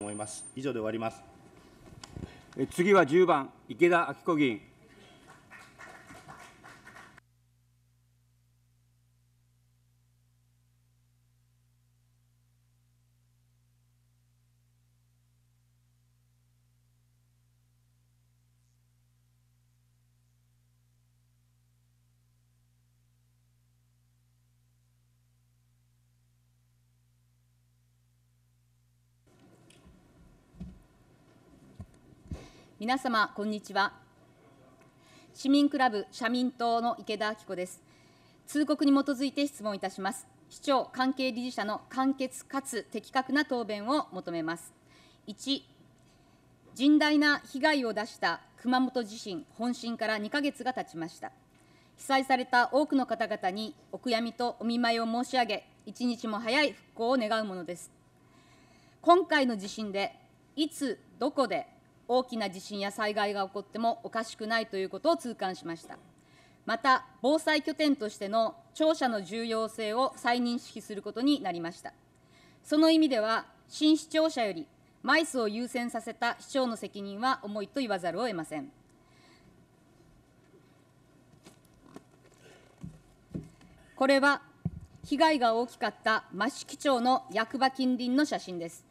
思います。以上で終わります。次は10番池田明子議員。皆様こんにちは市民クラブ社民党の池田明子です通告に基づいて質問いたします市長関係理事者の簡潔かつ的確な答弁を求めます1甚大な被害を出した熊本地震本震から2ヶ月が経ちました被災された多くの方々にお悔やみとお見舞いを申し上げ一日も早い復興を願うものです今回の地震でいつどこで大きな地震や災害が起こってもおかしくないということを痛感しました。また、防災拠点としての庁舎の重要性を再認識することになりました。その意味では、新市庁舎よりマイスを優先させた市長の責任は重いと言わざるを得ません。これは被害が大きかった益城町の役場近隣の写真です。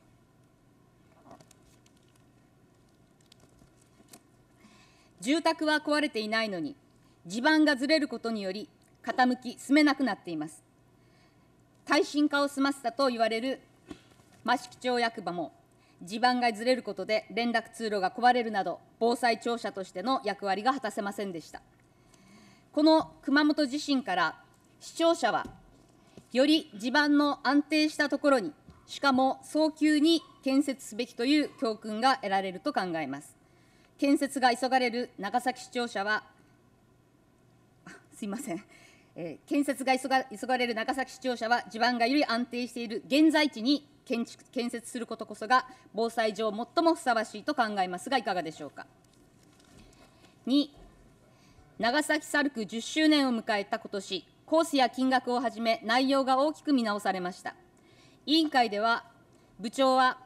住宅は壊れていないのに、地盤がずれることにより、傾き、住めなくなっています。耐震化を済ませたと言われる益城町役場も、地盤がずれることで連絡通路が壊れるなど、防災庁舎としての役割が果たせませんでした。この熊本地震から、視聴者は、より地盤の安定したところに、しかも早急に建設すべきという教訓が得られると考えます。建設が急がれる長崎市庁舎は、すいません、えー、建設が急が急がれる長崎市庁舎は、地盤がより安定している現在地に建築建設することこそが、防災上最もふさわしいと考えますが、いかがでしょうか。2、長崎サルク10周年を迎えた今年、コースや金額をはじめ、内容が大きく見直されました。委員会では、部長は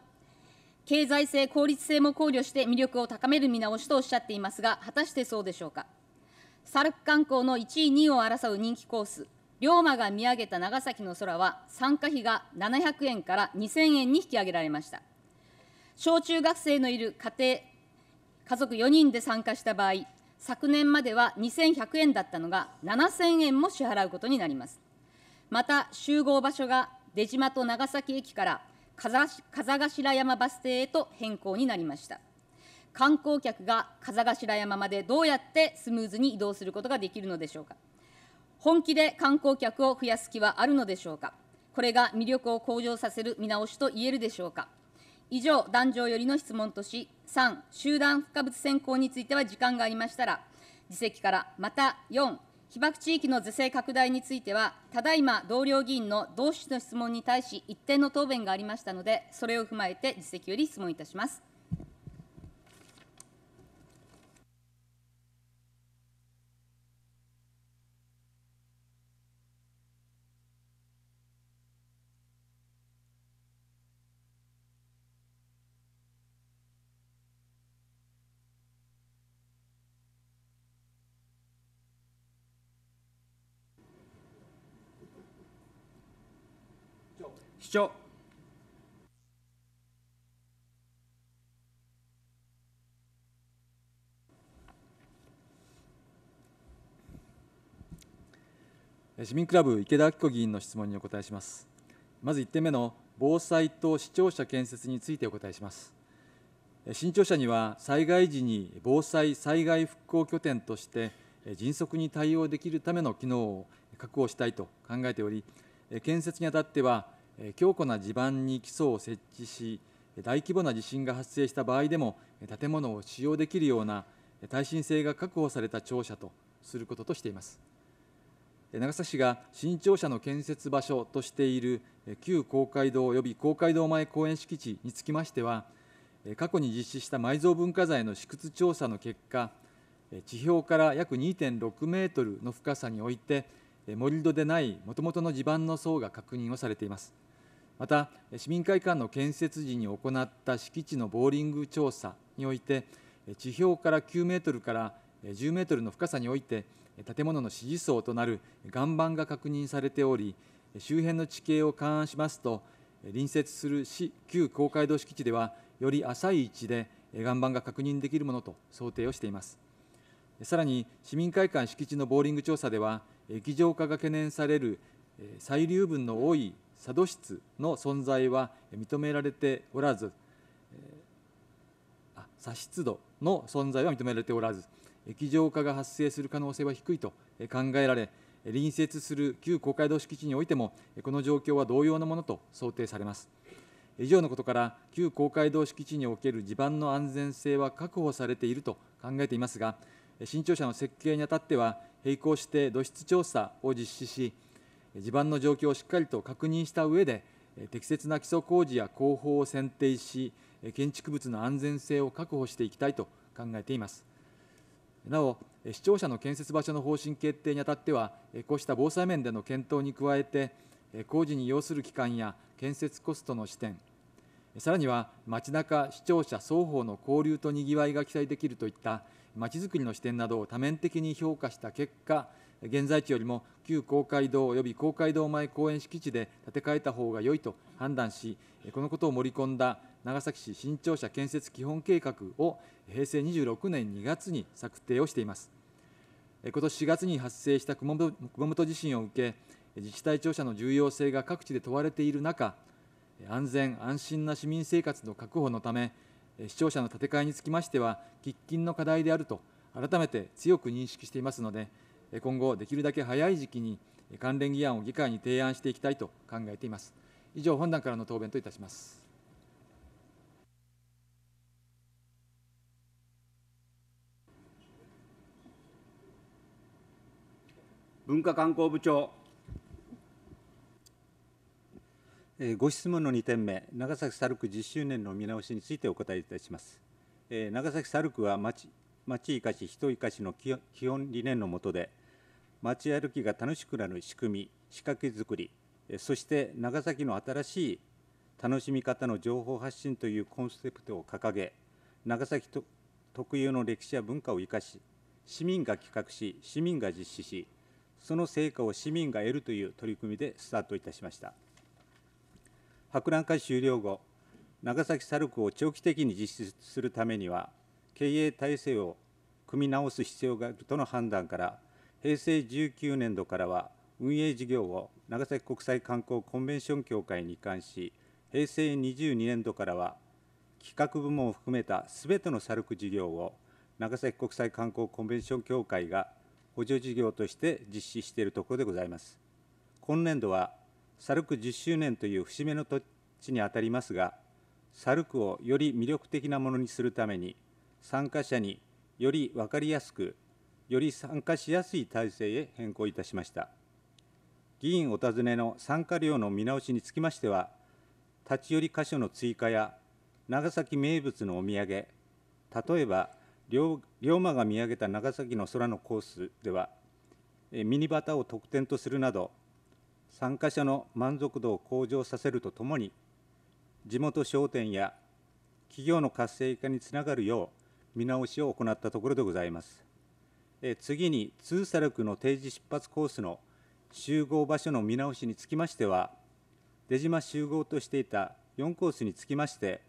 経済性、効率性も考慮して魅力を高める見直しとおっしゃっていますが、果たしてそうでしょうか。サルク観光の1位、2位を争う人気コース、龍馬が見上げた長崎の空は、参加費が700円から2000円に引き上げられました。小中学生のいる家庭、家族4人で参加した場合、昨年までは2100円だったのが、7000円も支払うことになります。また、集合場所が出島と長崎駅から風頭山バス停へと変更になりました観光客が風頭山までどうやってスムーズに移動することができるのでしょうか本気で観光客を増やす気はあるのでしょうかこれが魅力を向上させる見直しと言えるでしょうか以上壇上よりの質問とし3集団付加物選考については時間がありましたら次席からまた4被爆地域の是正拡大については、ただいま同僚議員の同種の質問に対し、一定の答弁がありましたので、それを踏まえて、実績より質問いたします。市長市民クラブ池田明子議員の質問にお答えしますまず1点目の防災と視聴者建設についてお答えします新庁舎には災害時に防災・災害復興拠点として迅速に対応できるための機能を確保したいと考えており建設にあたっては強固な地盤に基礎を設置し、大規模な地震が発生した場合でも、建物を使用できるような耐震性が確保された庁舎とすることとしています。長崎市が新庁舎の建設場所としている旧公会堂及び公会堂前公園敷地につきましては、過去に実施した埋蔵文化財の試掘調査の結果、地表から約2.6メートルの深さにおいて、盛り土でないもともとの地盤の層が確認をされています。また市民会館の建設時に行った敷地のボーリング調査において地表から9メートルから10メートルの深さにおいて建物の支持層となる岩盤が確認されており周辺の地形を勘案しますと隣接する市旧公会堂敷地ではより浅い位置で岩盤が確認できるものと想定をしていますさらに市民会館敷地のボーリング調査では液状化が懸念される細流分の多い佐渡室の存在は認められておらず、あ佐室度の存在は認められておらず、液状化が発生する可能性は低いと考えられ、隣接する旧公会堂敷地においても、この状況は同様のものと想定されます。以上のことから、旧公会堂敷地における地盤の安全性は確保されていると考えていますが、新庁舎の設計にあたっては、並行して土質調査を実施し、地盤の状況をしっかりと確認した上で、適切な基礎工事や工法を選定し、建築物の安全性を確保していきたいと考えています。なお、視聴者の建設場所の方針決定にあたっては、こうした防災面での検討に加えて、工事に要する期間や建設コストの視点、さらには街中、視聴者双方の交流とにぎわいが期待できるといった、まちづくりの視点などを多面的に評価した結果、現在地よりも旧公会堂及び公会堂前公園敷地で建て替えた方が良いと判断し、このことを盛り込んだ長崎市新庁舎建設基本計画を平成26年2月に策定をしています。今年4月に発生した熊本地震を受け、自治体庁舎の重要性が各地で問われている中、安全・安心な市民生活の確保のため、視聴者の建て替えにつきましては、喫緊の課題であると改めて強く認識していますので、今後、できるだけ早い時期に関連議案を議会に提案していきたいと考えています。以上、本段からの答弁といたします。文化観光部長。ご質問の2点目、長崎サルク10周年の見直しについてお答えいたします。長崎サルクは町町生かし、人生かしの基本理念の下で、街歩きが楽しくなる仕組み仕掛け作りそして長崎の新しい楽しみ方の情報発信というコンセプトを掲げ長崎特有の歴史や文化を生かし市民が企画し市民が実施しその成果を市民が得るという取り組みでスタートいたしました博覧会終了後長崎サルクを長期的に実施するためには経営体制を組み直す必要があるとの判断から平成19年度からは運営事業を長崎国際観光コンベンション協会に移管し、平成22年度からは企画部門を含めたすべてのサルク事業を長崎国際観光コンベンション協会が補助事業として実施しているところでございます。今年度はサルク10周年という節目の土地にあたりますが、サルクをより魅力的なものにするために、参加者により分かりやすくより参加しやすい体制へ変更いたしました。議員お尋ねの参加料の見直しにつきましては、立ち寄り箇所の追加や、長崎名物のお土産、例えば龍馬が見上げた長崎の空のコースでは、ミニバタを特典とするなど、参加者の満足度を向上させるとともに、地元商店や企業の活性化につながるよう見直しを行ったところでございます。え次に通査力の定時出発コースの集合場所の見直しにつきましては出島集合としていた4コースにつきまして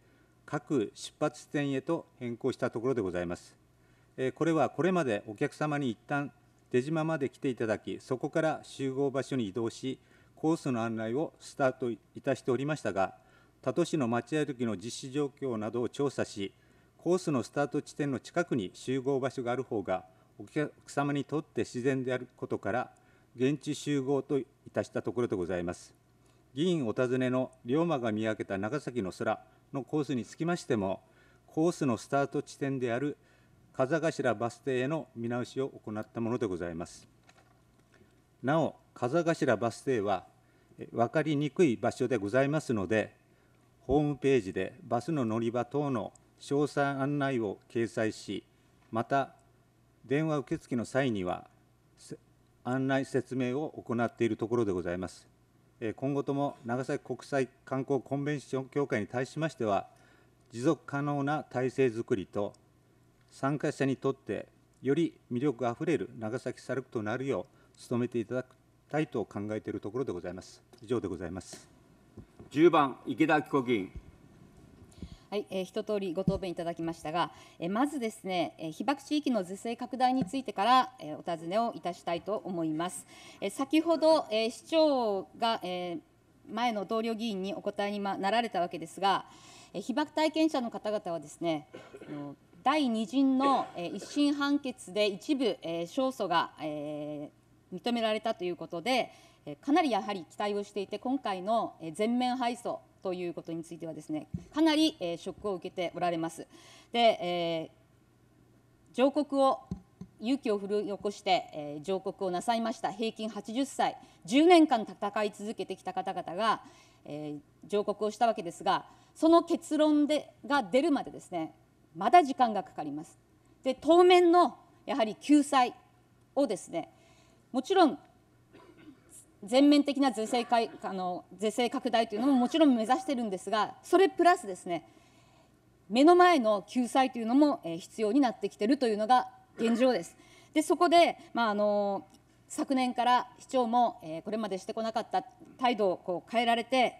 各出発地点へと変更したところでございます。これはこれまでお客様に一旦出島まで来ていただき、そこから集合場所に移動し、コースの案内をスタートいたしておりましたが、他都市の待合時の実施状況などを調査し、コースのスタート地点の近くに集合場所がある方がお客様にとって自然であることから現地集合といたしたところでございます議員お尋ねの龍馬が見上げた長崎の空のコースにつきましてもコースのスタート地点である風頭バス停への見直しを行ったものでございますなお風頭バス停は分かりにくい場所でございますのでホームページでバスの乗り場等の詳細案内を掲載しまた電話受付の際には、案内説明を行っているところでございます。今後とも長崎国際観光コンベンション協会に対しましては、持続可能な体制づくりと、参加者にとってより魅力あふれる長崎サルクとなるよう努めていただきたいと考えているところでございます。以上でございます。10番池田紀子議員。はい、えー、一通りご答弁いただきましたが、えー、まずですね、えー、被爆地域の是正拡大についてから、えー、お尋ねをいたしたいと思います。えー、先ほど、えー、市長が、えー、前の同僚議員にお答えになられたわけですが、えー、被爆体験者の方々はですね、第2陣の、えー、一審判決で一部、えー、勝訴が、えー、認められたということで、かなりやはり期待をしていて、今回の全面配送ということについてはですね、かなりショックを受けておられます。で、えー、上告を勇気を振り起こして、え上告をなさいました平均80歳10年間戦い続けてきた方々が、え上告をしたわけですがその結論でが出るまでですねまだ時間がかかります。で当面のやはり救済をですねもちろん全面的な是正かあの是正拡大というのももちろん目指してるんですが、それプラスですね、目の前の救済というのも必要になってきているというのが現状です。でそこで、まあ、あの昨年から市長も、えこれまでしてこなかった態度をこう変えられて、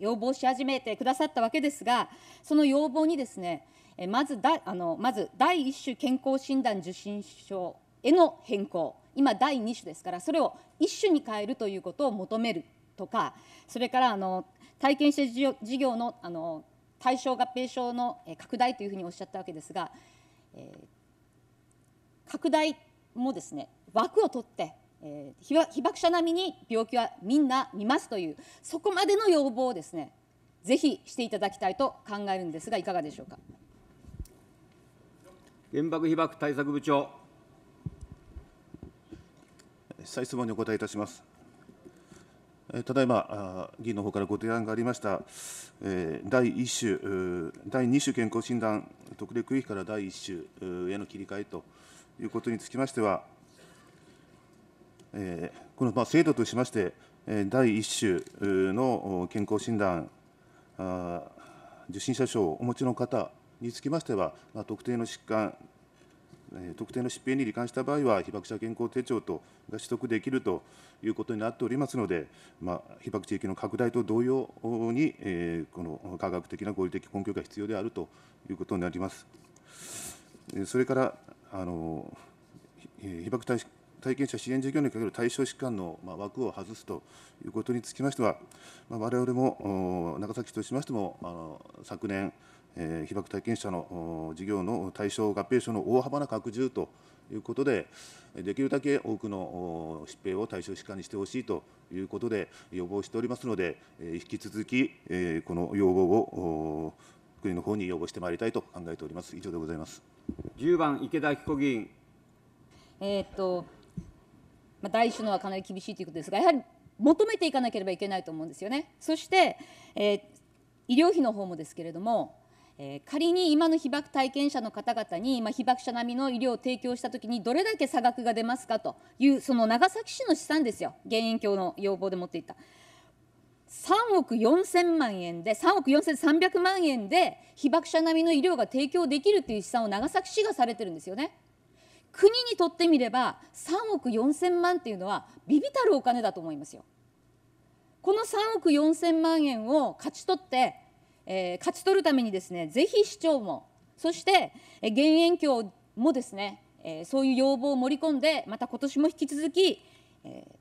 要望し始めてくださったわけですが、その要望にですね、まずだあのまず第1種健康診断受診証への変更。今第2種ですからそれを1種に変えるということを求めるとかそれからあの体験して事業のあの対象合併症の拡大というふうにおっしゃったわけですが、えー、拡大もですね枠を取ってえー、被爆者並みに病気はみんな見ますというそこまでの要望をですねぜひしていただきたいと考えるんですがいかがでしょうか原爆被爆対策部長再質問にお答えいたします。ただいま、議員の方からご提案がありました、第1種、第2種健康診断特例区域から第1種への切り替えということにつきましては、この制度としまして、第1種の健康診断、受診者証をお持ちの方につきましては、特定の疾患特定の疾病に罹患した場合は、被爆者健康手帳とが取得できるということになっておりますので、まあ、被爆地域の拡大と同様に、えこの科学的な合理的根拠が必要であるということになります。それからあの被爆体験者支援事業にかける対象疾患の枠を外すということにつきましては、我々も長崎市としましても、昨年、えー、被爆体験者の事業の対象合併症の大幅な拡充ということで、できるだけ多くの疾病を対象疾患にしてほしいということで、要望しておりますので、引き続き、えー、この要望を国の方に要望してまいりたいと考えております。以上でございます1番、池田彦議員。えー、っとまあ、第一のはかなり厳しいということですが、やはり求めていかなければいけないと思うんですよね。そして、えー、医療費の方もですけれども、えー、仮に今の被爆体験者の方々に、まあ、被爆者並みの医療を提供したときに、どれだけ差額が出ますかという、その長崎市の試算ですよ、減塩協の要望で持っていた。3億4000万円で、3億4300万円で、被爆者並みの医療が提供できるという試算を長崎市がされてるんですよね。国にとってみれば、3億4000万っていうのは、微々たるお金だと思いますよ。この3億4000万円を勝ち取って、えー、勝ち取るためにですねぜひ市長もそして、え減塩協もですね、えー、そういう要望を盛り込んでまた今年も引き続き、えー、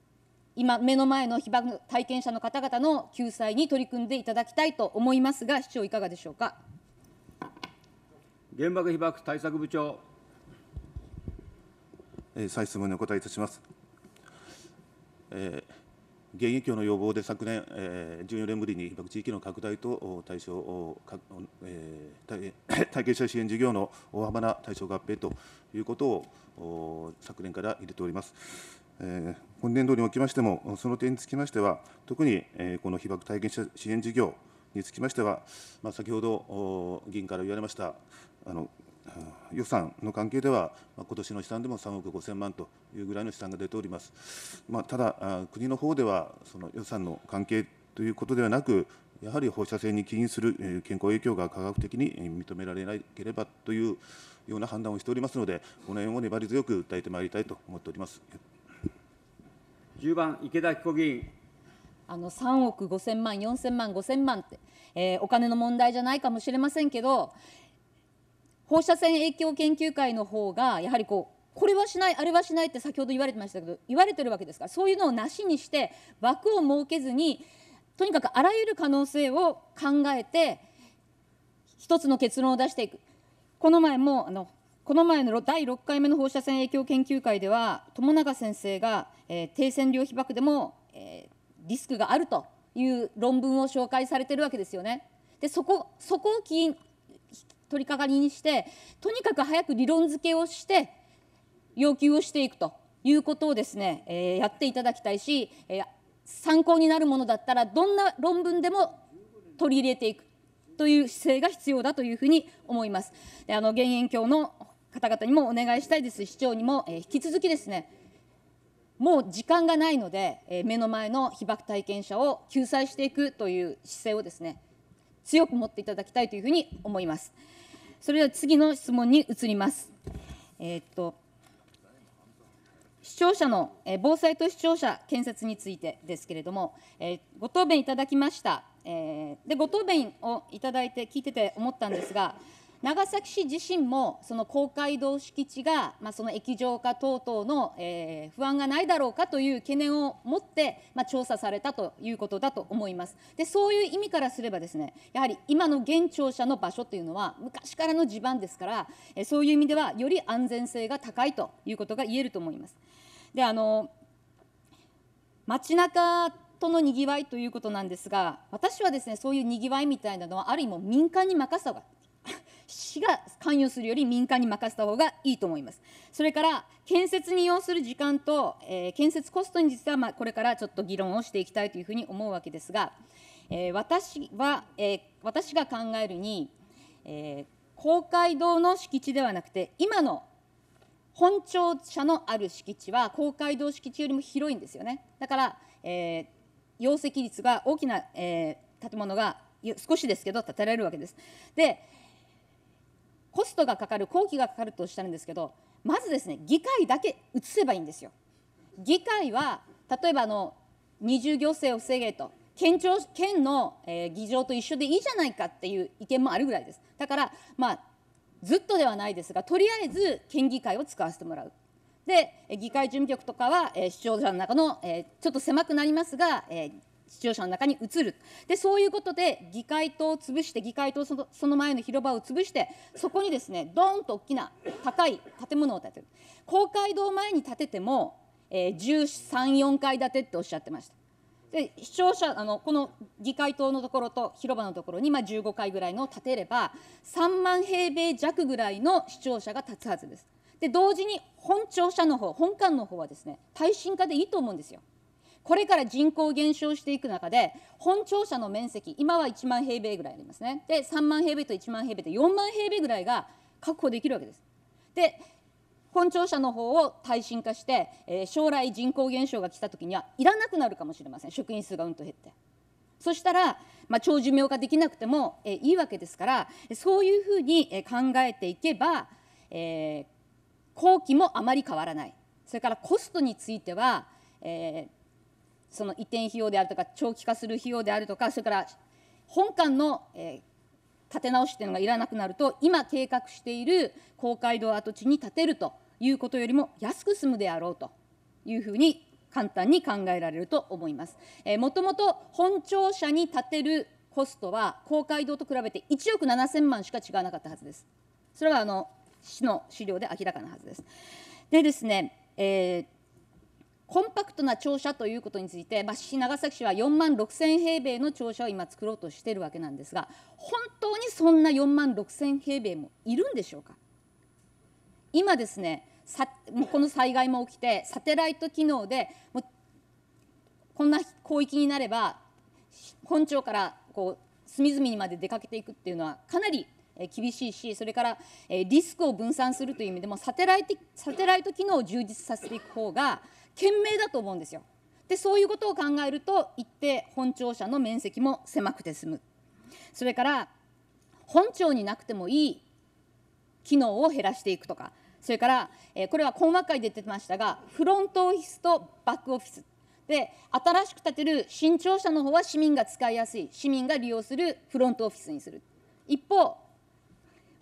今目の前の被爆体験者の方々の救済に取り組んでいただきたいと思いますが市長いかがでしょうか原爆被爆対策部長再質問にお答えいたします、えー現役の要望で昨年、えー、14年ぶりに被爆地域の拡大と対象を、えー、体験者支援事業の大幅な対象合併ということを昨年から入れております。えー、本年度におきましても、その点につきましては、特に、えー、この被爆体験者支援事業につきましては、まあ、先ほど議員から言われました、あの予算の関係では、今年の試算でも3億5000万というぐらいの試算が出ております。まあ、ただ、国の方ではその予算の関係ということではなく、やはり放射線に起因する健康影響が科学的に認められなければというような判断をしておりますので、この辺を粘り強く訴えてまいりたいと思っております10番、池田彦議員。あの3億5000万、4000万、5000万って、えー、お金の問題じゃないかもしれませんけど、放射線影響研究会の方がやはりこうこれはしないあれはしないって先ほど言われてましたけど言われてるわけですからそういうのをなしにして枠を設けずにとにかくあらゆる可能性を考えて一つの結論を出していくこの前もあのこの前の第6回目の放射線影響研究会では友永先生が、えー、低線量被曝でも、えー、リスクがあるという論文を紹介されてるわけですよね。でそこそこを取り掛かりにして、とにかく早く理論付けをして、要求をしていくということをですね、えー、やっていただきたいし、えー、参考になるものだったら、どんな論文でも取り入れていくという姿勢が必要だというふうに思います。であの減塩協の方々にもお願いしたいです市長にも、えー、引き続きですね、もう時間がないので、えー、目の前の被爆体験者を救済していくという姿勢をですね、強く持っていただきたいというふうに思います。それでは次の質問に移ります。えー、っと視聴者の、え防災と視聴者建設についてですけれども、えご答弁いただきました、えでご答弁をいただいて聞いてて思ったんですが長崎市自身もその公会堂敷地が、まあ、その液状化等々の、えー、不安がないだろうかという懸念を持って、まあ、調査されたということだと思います。でそういう意味からすればですねやはり今の現庁舎の場所というのは昔からの地盤ですから、えー、そういう意味ではより安全性が高いということが言えると思います。であの街中とのにぎわいということなんですが、私はですねそういうにぎわいみたいなのは、ある意味、民間に任せた市が関与するより民間に任せた方がいいと思います。それから、建設に要する時間と、えー、建設コストについては、まあ、これからちょっと議論をしていきたいというふうに思うわけですが、えー、私は、えー、私が考えるに、えー、公会堂の敷地ではなくて、今の本庁舎のある敷地は、公会堂敷地よりも広いんですよね。だから、えー、容積率が大きな、えー、建物が少しですけど建てられるわけです。で、コストがかかる、工期がかかるとおっしゃるんですけど、まずですね、議会だけ移せばいいんですよ。議会は、例えばあの二重行政を防げと、県庁県の、えー、議場と一緒でいいじゃないかっていう意見もあるぐらいです。だから、まあ、ずっとではないですが、とりあえず県議会を使わせてもらう。で、議会事務局とかは、えー、市長者の中の、えー、ちょっと狭くなりますが、えー、視聴者の中に移るでそういうことで議会棟を潰して議会棟そのその前の広場を潰してそこにですねどーんと大きな高い建物を建てる公会堂前に建てても、えー、134階建てっておっしゃってましたで視聴者あのこの議会棟のところと広場のところに、まあ、15階ぐらいの建てれば3万平米弱ぐらいの視聴者が立つはずですで同時に本庁舎の方本館の方はですね耐震化でいいと思うんですよこれから人口減少していく中で、本庁舎の面積、今は1万平米ぐらいありますね。で、3万平米と1万平米で4万平米ぐらいが確保できるわけです。で、本庁舎の方を耐震化して、えー、将来人口減少が来た時にはいらなくなるかもしれません。職員数がうんと減って。そしたら、まあ、長寿命化できなくても、えー、いいわけですから、そういうふうに考えていけば、えー、工期もあまり変わらない、それからコストについては、えー、その移転費用であるとか、長期化する費用であるとか、それから本館の、えー、建て直しというのがいらなくなると、今計画している公会堂跡地に建てるということよりも安く済むであろうというふうに簡単に考えられると思います。えー、もともと本庁舎に建てるコストは、公会堂と比べて1億7000万しか違わなかったはずです。それはあの市の資料で明らかなはずです。でですね、えーコンパクトな庁舎ということについて、まあ、長崎市は4万6千平米の庁舎を今作ろうとしているわけなんですが本当にそんな4万6千平米もいるんでしょうか今ですねさもうこの災害も起きてサテライト機能でもうこんな広域になれば本庁からこう隅々にまで出かけていくっていうのはかなり厳しいし、それからリスクを分散するという意味でもサテライトサテライト機能を充実させていく方が賢明だと思うんですよ。でそういうことを考えると一定本庁舎の面積も狭くて済むそれから本庁になくてもいい機能を減らしていくとかそれから、えー、これは困惑会で出てましたがフロントオフィスとバックオフィスで新しく建てる新庁舎の方は市民が使いやすい市民が利用するフロントオフィスにする一方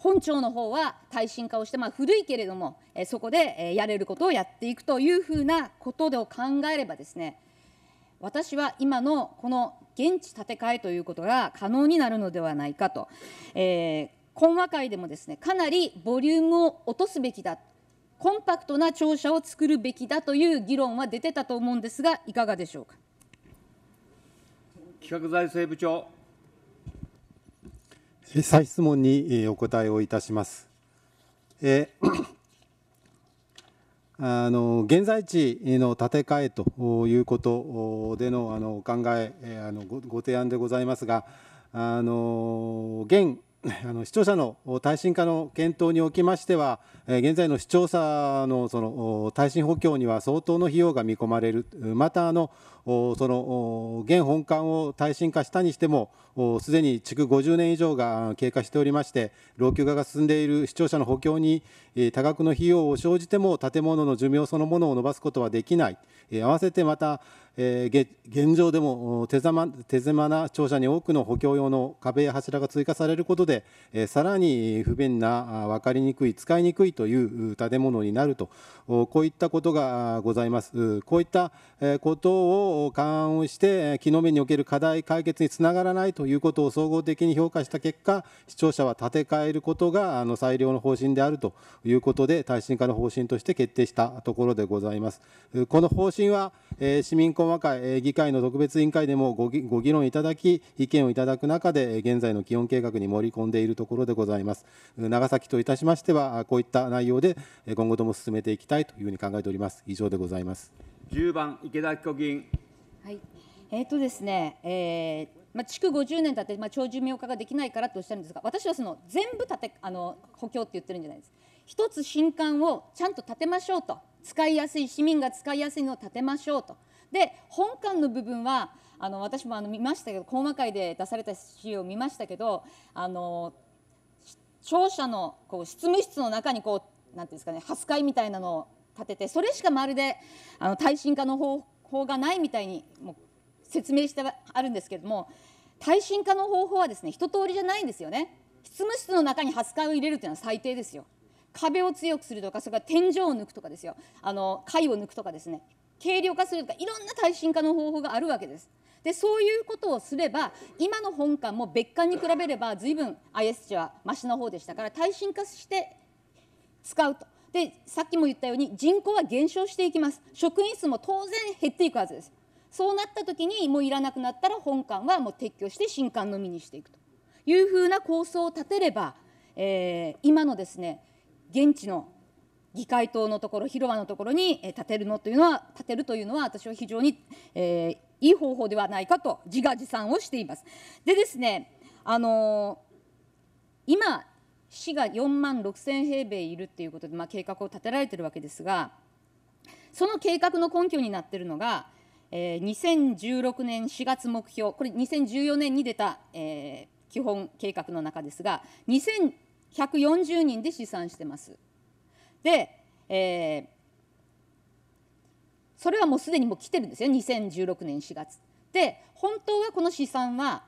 本庁の方は耐震化をして、まあ、古いけれども、えそこで、えやれることをやっていくというふうなことでを考えればですね、私は今のこの現地建て替えということが可能になるのではないかと、えー、懇話会でもですね、かなりボリュームを落とすべきだ、コンパクトな庁舎を作るべきだという議論は出てたと思うんですが、いかがでしょうか。企画財政部長再質問にお答えをいたします。え あの現在地の建て替えということでのあのお考えあのご、ご提案でございますがあの現あの者の耐震化の検討におきましては、現在の視聴者のその耐震補強には相当の費用が見込まれる、またあのその現本館を耐震化したにしても、すでに築50年以上が経過しておりまして、老朽化が進んでいる視聴者の補強に多額の費用を生じても、建物の寿命そのものを伸ばすことはできない、合わせてまた、え現状でも手狭手狭な庁舎に多くの補強用の壁や柱が追加されることで、えさらに不便な分かりにくい使いにくいという建物になるとこういったことがございますこういったことを勘案して機能面における課題解決につながらないということを総合的に評価した結果視聴者は建て替えることがあの最良の方針であるということで耐震化の方針として決定したところでございますこの方針は、え市民細かい議会の特別委員会でもご議論いただき、意見をいただく中で、現在の基本計画に盛り込んでいるところでございます。長崎といたしましては、こういった内容で今後とも進めていきたいというふうに考えております。以上でございます。10番、池田彦議員。はい、えーとですね、えー、まあ、築50年経って、まあ、長寿命化ができないからとおっしゃるんですが私はその全部建てあの補強って言ってるんじゃないです一つ新館をちゃんと建てましょうと使いやすい市民が使いやすいのを建てましょうとで本館の部分はあの私もあの見ましたけど講和会で出された資料を見ましたけどあの庁舎のこう執務室の中にこうなんていうんですかね蓮会みたいなのを立ててそれしかまるであの耐震化の方法がないみたいにもう説明してあるんですけども耐震化の方法はですね一通りじゃないんですよね執務室の中に蓮会を入れるというのは最低ですよ壁を強くするとかそれから天井を抜くとかですよあの貝を抜くとかですね軽量化するとかいろんな耐震化の方法があるわけです。でそういうことをすれば今の本館も別館に比べれば随分 IS 値はましな方でしたから耐震化して使うと。でさっきも言ったように人口は減少していきます職員数も当然減っていくはずですそうなった時にもういらなくなったら本館はもう撤去して新館のみにしていくというふうな構想を立てれば、えー、今のですね現地の議会棟のところ広場のところに建てるのというのは建てるというのは私は非常に、えー、いい方法ではないかと自画自賛をしています。でですねあのー、今市が4万6000平米いるっていうことで、まあ、計画を立てられてるわけですがその計画の根拠になってるのが、えー、2016年4月目標これ2014年に出た、えー、基本計画の中ですが2140人で試算してます。で、えー、それはもうすでにもう来てるんですよ2016年4月。で本当はこの試算は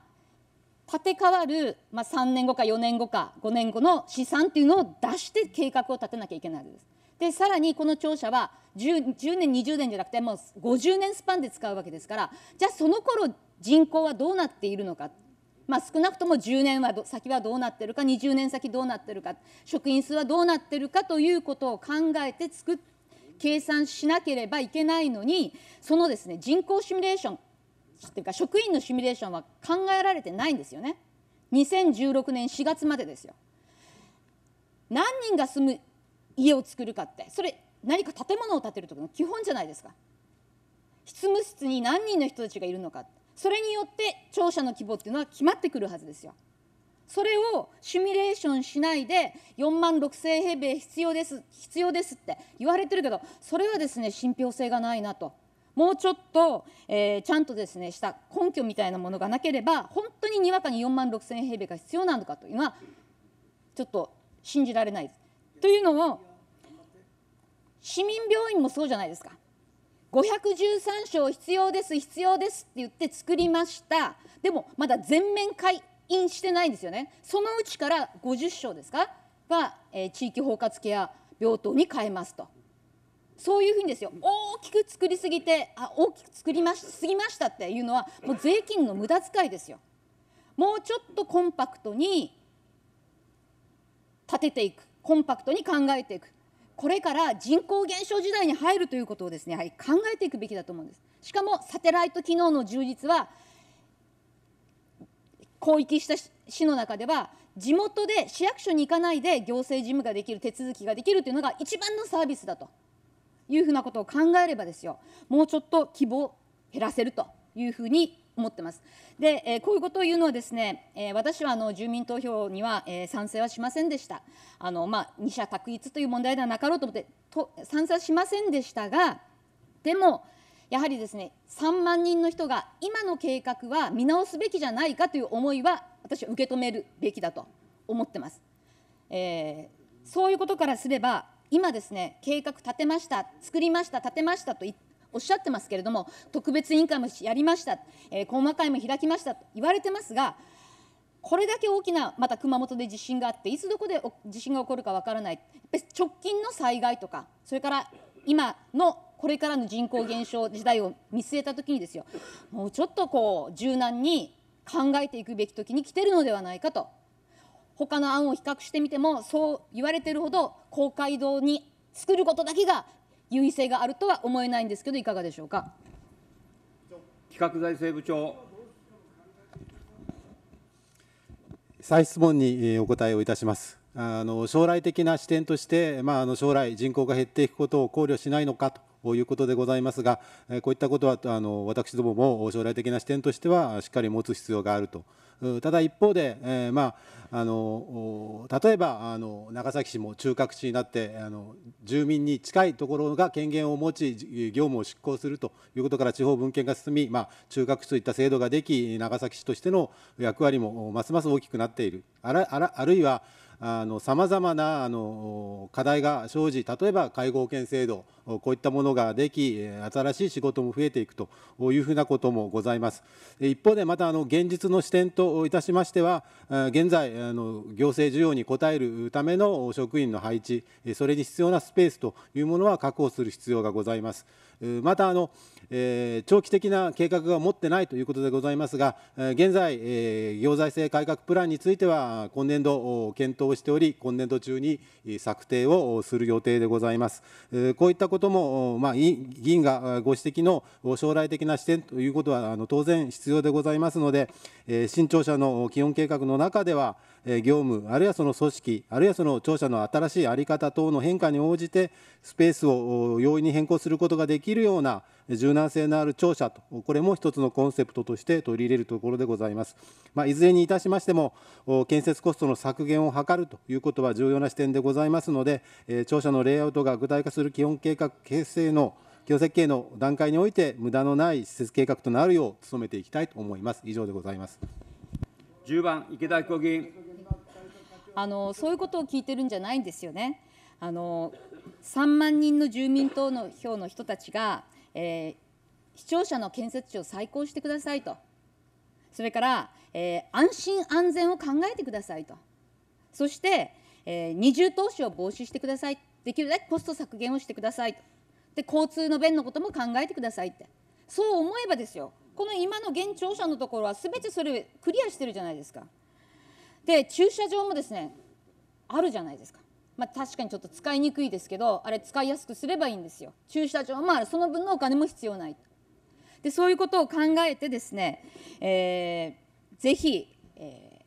立て替わる、まあ、3年後か4年後か5年後の試算っていうのを出して計画を立てなきゃいけないわけです。でさらにこの庁舎は 10, 10年20年じゃなくてもう50年スパンで使うわけですからじゃあその頃人口はどうなっているのかまあ、少なくとも10年は先はどうなってるか20年先どうなってるか職員数はどうなってるかということを考えて作っ計算しなければいけないのにそのですね人口シミュレーションというか職員のシミュレーションは考えられてないんですよね2016年4月までですよ何人が住む家を作るかってそれ何か建物を建てる時の基本じゃないですか執務室に何人の人たちがいるのかってそれによって聴者の規模っていうのは決まってくるはずですよ。それをシミュレーションしないで4万6千平米必要です必要ですって言われてるけどそれはですね信憑性がないなともうちょっと、えー、ちゃんとですねした根拠みたいなものがなければ本当ににわかに4万6千平米が必要なのかというのはちょっと信じられないです。というのも市民病院もそうじゃないですか。513床必要です必要ですって言って作りましたでもまだ全面開院してないんですよねそのうちから50床ですかは、えー、地域包括ケア病棟に変えますとそういうふうにですよ大きく作りすぎてあ大きく作りますぎましたっていうのはもう税金の無駄遣いですよもうちょっとコンパクトに立てていくコンパクトに考えていくこれから人口減少時代に入るということをですね、やはり考えていくべきだと思うんです。しかも、サテライト機能の充実は、広域した市の中では、地元で市役所に行かないで行政事務ができる、手続きができるというのが一番のサービスだというふうなことを考えればですよ、もうちょっと規模を減らせるというふうに思ってます。で、えー、こういうことを言うのはですね、えー、私はあの住民投票には、えー、賛成はしませんでした。あのまあ、二者択一という問題ではなかろうと思ってと賛成はしませんでしたが、でもやはりですね、3万人の人が今の計画は見直すべきじゃないかという思いは私は受け止めるべきだと思ってます。えー、そういうことからすれば今ですね計画立てました作りました立てましたと言っおっしゃってますけれども、特別委員会もやりました、えー、講話会も開きましたと言われてますが、これだけ大きな、また熊本で地震があって、いつどこで地震が起こるかわからない、直近の災害とか、それから今のこれからの人口減少時代を見据えたときにですよ、もうちょっとこう柔軟に考えていくべき時に来てるのではないかと、他の案を比較してみても、そう言われてるほど、公会堂に作ることだけが優位性があるとは思えないんですけど、いかがでしょうか。企画財政部長再質問にお答えをいたします。あの将来的な視点として、まあ、あの将来、人口が減っていくことを考慮しないのかということでございますが、こういったことはあの私どもも将来的な視点としては、しっかり持つ必要があると。ただ一方で、えー、まあ、あの例えばあの長崎市も中核地になってあの住民に近いところが権限を持ち業務を執行するということから地方分権が進み、まあ、中核地といった制度ができ長崎市としての役割もますます大きくなっているあらあらあるいはさまざまなあの課題が生じ、例えば介護保険制度、こういったものができ、新しい仕事も増えていくというふうなこともございます。一方で、またあの現実の視点といたしましては、現在あの、行政需要に応えるための職員の配置、それに必要なスペースというものは確保する必要がございます。またあのえ長期的な計画が持ってないということでございますが、現在、え行財政改革プランについては、今年度、検討しており、今年度中に策定をする予定でございます。えこういったことも、まあ、議員がご指摘の将来的な視点ということは、あの当然必要でございますので、え新庁舎の基本計画の中では、業務あるいはその組織あるいはその庁舎の新しい在り方等の変化に応じてスペースを容易に変更することができるような柔軟性のある庁舎とこれも一つのコンセプトとして取り入れるところでございます、まあ、いずれにいたしましても建設コストの削減を図るということは重要な視点でございますので庁舎のレイアウトが具体化する基本計画形成の基本設計の段階において無駄のない施設計画となるよう努めていきたいと思います以上でございます10番池田彦議員あのそういうことを聞いてるんじゃないんですよね。あの3万人の住民の票の人たちが、えー、視聴者の建設地を再興してくださいと、それから、えー、安心安全を考えてくださいと、そして、えー、二重投資を防止してください、できるだけコスト削減をしてくださいと、で交通の便のことも考えてくださいって、そう思えばですよ、この今の現庁舎のところは、すべてそれ、クリアしてるじゃないですか。で駐車場もですねあるじゃないですか、まあ、確かにちょっと使いにくいですけどあれ使いやすくすればいいんですよ駐車場もあるその分のお金も必要ないでそういうことを考えてですね、えー、ぜひ、え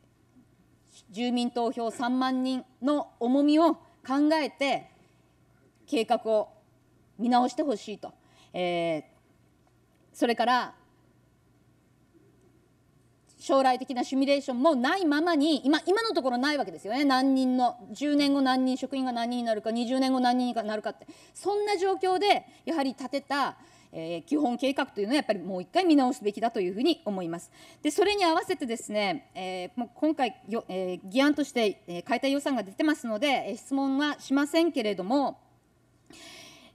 ー、住民投票3万人の重みを考えて計画を見直してほしいと、えー、それから将来的なシミュレーションもないままに今今のところないわけですよね何人の10年後何人職員が何人になるか20年後何人になるかってそんな状況でやはり立てた、えー、基本計画というのはやっぱりもう一回見直すべきだというふうに思います。でそれに合わせてですね、えー、もう今回よ、えー、議案として、えー、解体予算が出てますので、えー、質問はしませんけれども、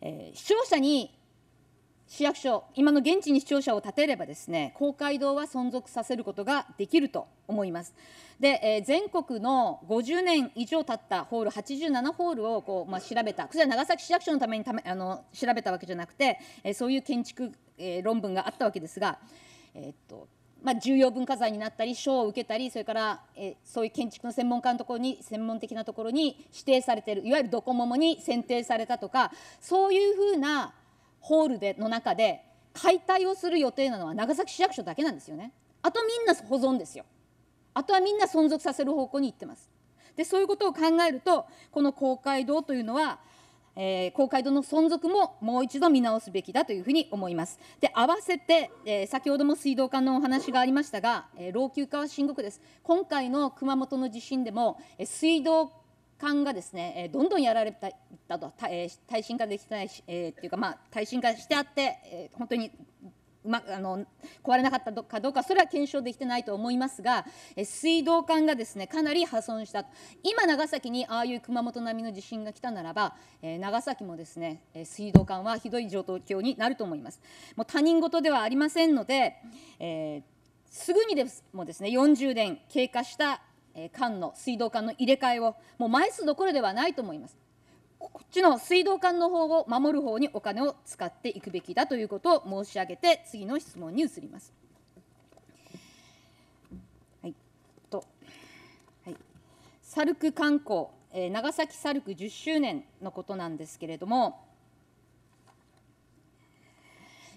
えー、視聴者に市役所、今の現地に視聴者を立てればですね、公会堂は存続させることができると思います。で、えー、全国の50年以上経ったホール、87ホールをこう、まあ、調べた、これは長崎市役所のためにためあの調べたわけじゃなくて、えー、そういう建築、えー、論文があったわけですが、えー、っとまあ、重要文化財になったり賞を受けたりそれから、えそういう建築の専門家のところに専門的なところに指定されているいわゆるドコモモに選定されたとかそういうふうなホールでの中で解体をする予定なのは長崎市役所だけなんですよねあとみんな保存ですよあとはみんな存続させる方向に行ってますでそういうことを考えるとこの公会堂というのは、えー、公会堂の存続ももう一度見直すべきだというふうに思いますで合わせて、えー、先ほども水道管のお話がありましたが、えー、老朽化は深刻です今回の熊本の地震でも、え水道管がですね、えどんどんやられたたと、え耐震化できてないし、えっていうか、まあ、耐震化してあって、え本当にま、あの壊れなかったかどうかそれは検証できてないと思いますが水道管がですねかなり破損した今長崎にああいう熊本並みの地震が来たならば、え長崎もですね水道管はひどい状況になると思いますもう他人事ではありませんので、えー、すぐにでもですね40年経過したえ管の水道管の入れ替えをもう枚数どころではないと思いますこっちの水道管の方を守る方にお金を使っていくべきだということを申し上げて次の質問に移りますはいとはいサルク観光、え長崎サルク10周年のことなんですけれども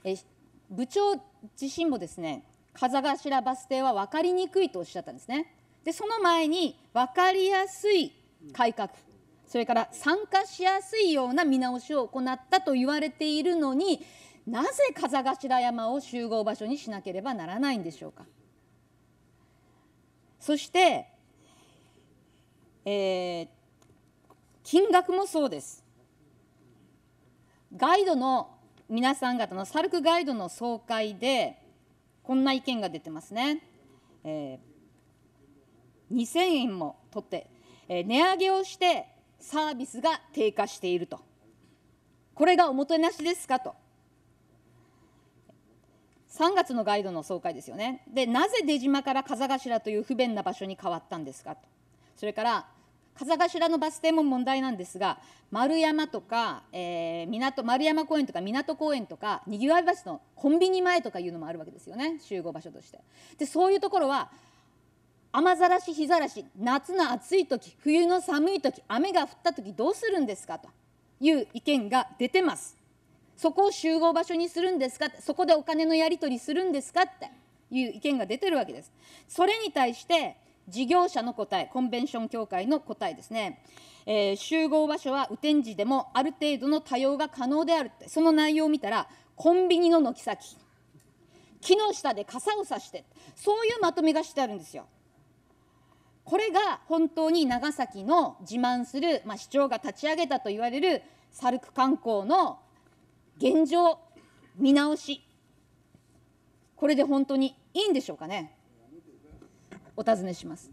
え部長自身もですね風頭バス停は分かりにくいとおっしゃったんですねでその前に分かりやすい改革それから参加しやすいような見直しを行ったと言われているのになぜ風頭山を集合場所にしなければならないんでしょうか。そして、えー、金額もそうです。ガイドの皆さん方のサルクガイドの総会でこんな意見が出てますね。えー2000円も取って、えー、値上げをしてサービスが低下していると、これがおもてなしですかと。3月のガイドの総会ですよね。で、なぜ出島から風頭という不便な場所に変わったんですかと。それから、風頭のバス停も問題なんですが、丸山とか、えー、港丸山公園とか港公園とか、にぎわい橋のコンビニ前とかいうのもあるわけですよね、集合場所として。で、そういうところは、雨ざらし日ざらし夏の暑い時冬の寒い時雨が降った時どうするんですかという意見が出てますそこを集合場所にするんですかそこでお金のやり取りするんですかっていう意見が出てるわけですそれに対して事業者の答えコンベンション協会の答えですね、えー、集合場所は雨天時でもある程度の多応が可能であるってその内容を見たらコンビニの軒先木の下で傘をさしてそういうまとめがしてあるんですよこれが本当に長崎の自慢する、まあ、市長が立ち上げたと言われるサルク観光の現状見直しこれで本当にいいんでしょうかねお尋ねします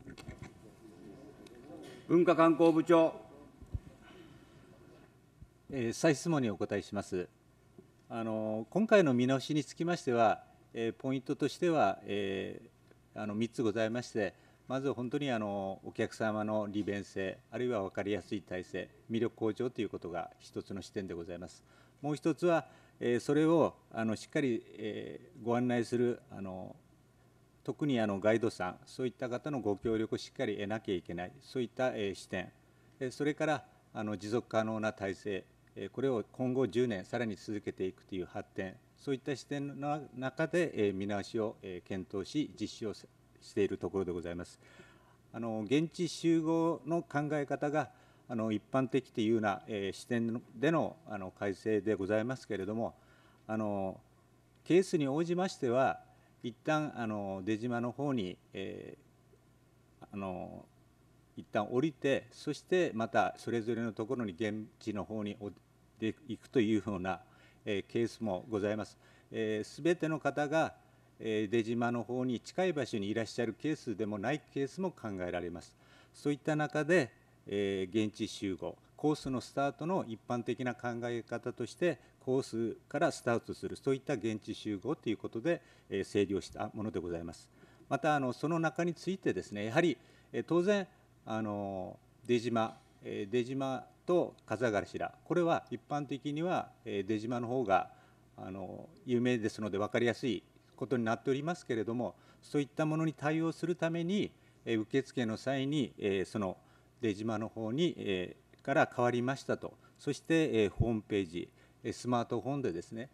文化観光部長、えー、再質問にお答えしますあの今回の見直しにつきましては、えー、ポイントとしては、えー、あの3つございましてまず本当にあのお客様の利便性、あるいは分かりやすい体制、魅力向上ということが一つの視点でございます。もう一つは、えそれをあのしっかり、えご案内するあの特にあのガイドさん、そういった方のご協力をしっかり得なきゃいけない、そういった、え視点、えそれからあの持続可能な体制、えこれを今後10年、さらに続けていくという発展、そういった視点の中で、え見直しを、え検討し、実施をしているところでございます。あの現地集合の考え方があの一般的というような、えー、視点でのあの改正でございますけれどもあのケースに応じましては一旦あの出島の方に、えー、あの一旦降りてそしてまたそれぞれのところに現地の方に行くというような、えー、ケースもございます。す、えー、ての方が出島の方に近い場所にいらっしゃるケースでもないケースも考えられます。そういった中で、えー、現地集合、コースのスタートの一般的な考え方として、コースからスタートする、そういった現地集合ということで、えー、整理をしたものでございます。またあの、その中についてですね、やはり、えー、当然、あの出島、えー、出島と風頭、これは一般的には、えー、出島の方があの有名ですので分かりやすいことになっておりますけれども、そういったものに対応するために、受付の際に、その出島の方にから変わりましたと、そしてホームページ、スマートフォンでですね、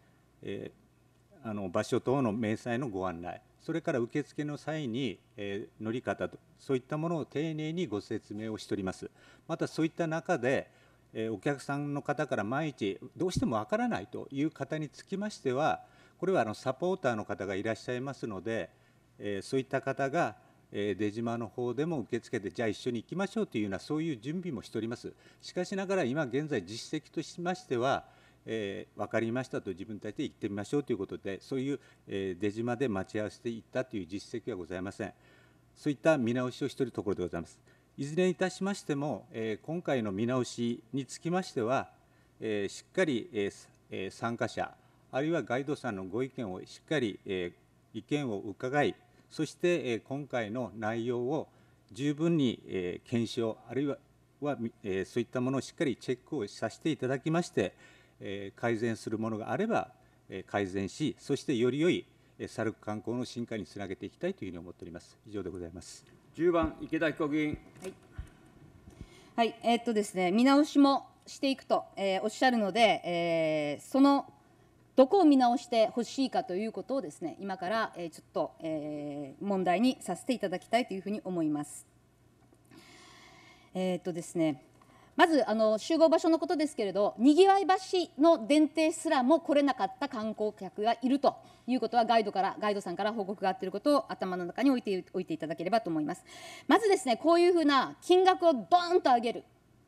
あの場所等の明細のご案内、それから受付の際に、え乗り方と、そういったものを丁寧にご説明をしております。またそういった中で、えお客さんの方から毎日、どうしてもわからないという方につきましては、これはあのサポーターの方がいらっしゃいますので、えー、そういった方が、えー、出島の方でも受け付けて、じゃあ一緒に行きましょうというような、そういう準備もしております。しかしながら、今現在、実績としましては、えー、分かりましたと自分たちで行ってみましょうということで、そういう、えー、出島で待ち合わせていったという実績はございません。そういった見直しをしているところでございます。いずれにいたしましても、えー、今回の見直しにつきましては、えー、しっかり、えー、参加者、あるいはガイドさんのご意見をしっかり、え意見を伺い、そして、え今回の内容を十分に、え検証、あるいはは、えそういったものをしっかりチェックをさせていただきまして、え改善するものがあれば、え改善し、そしてより良い、えー、サル観光の進化につなげていきたいというふうに思っております。以上でございます。1番池田被告人。はい。はい、えー、っとですね、見直しもしていくと、えー、おっしゃるので、えー、そのどこを見直してほしいかということをですね、今から、えちょっと、え問題にさせていただきたいというふうに思います。えー、っとですね、まずあの集合場所のことですけれど、にぎわい橋の電停すらも来れなかった観光客がいるということは、ガイドからガイドさんから報告があっていることを頭の中に置いておいていただければと思います。まずですね、こういうふうな金額をドーンと上げる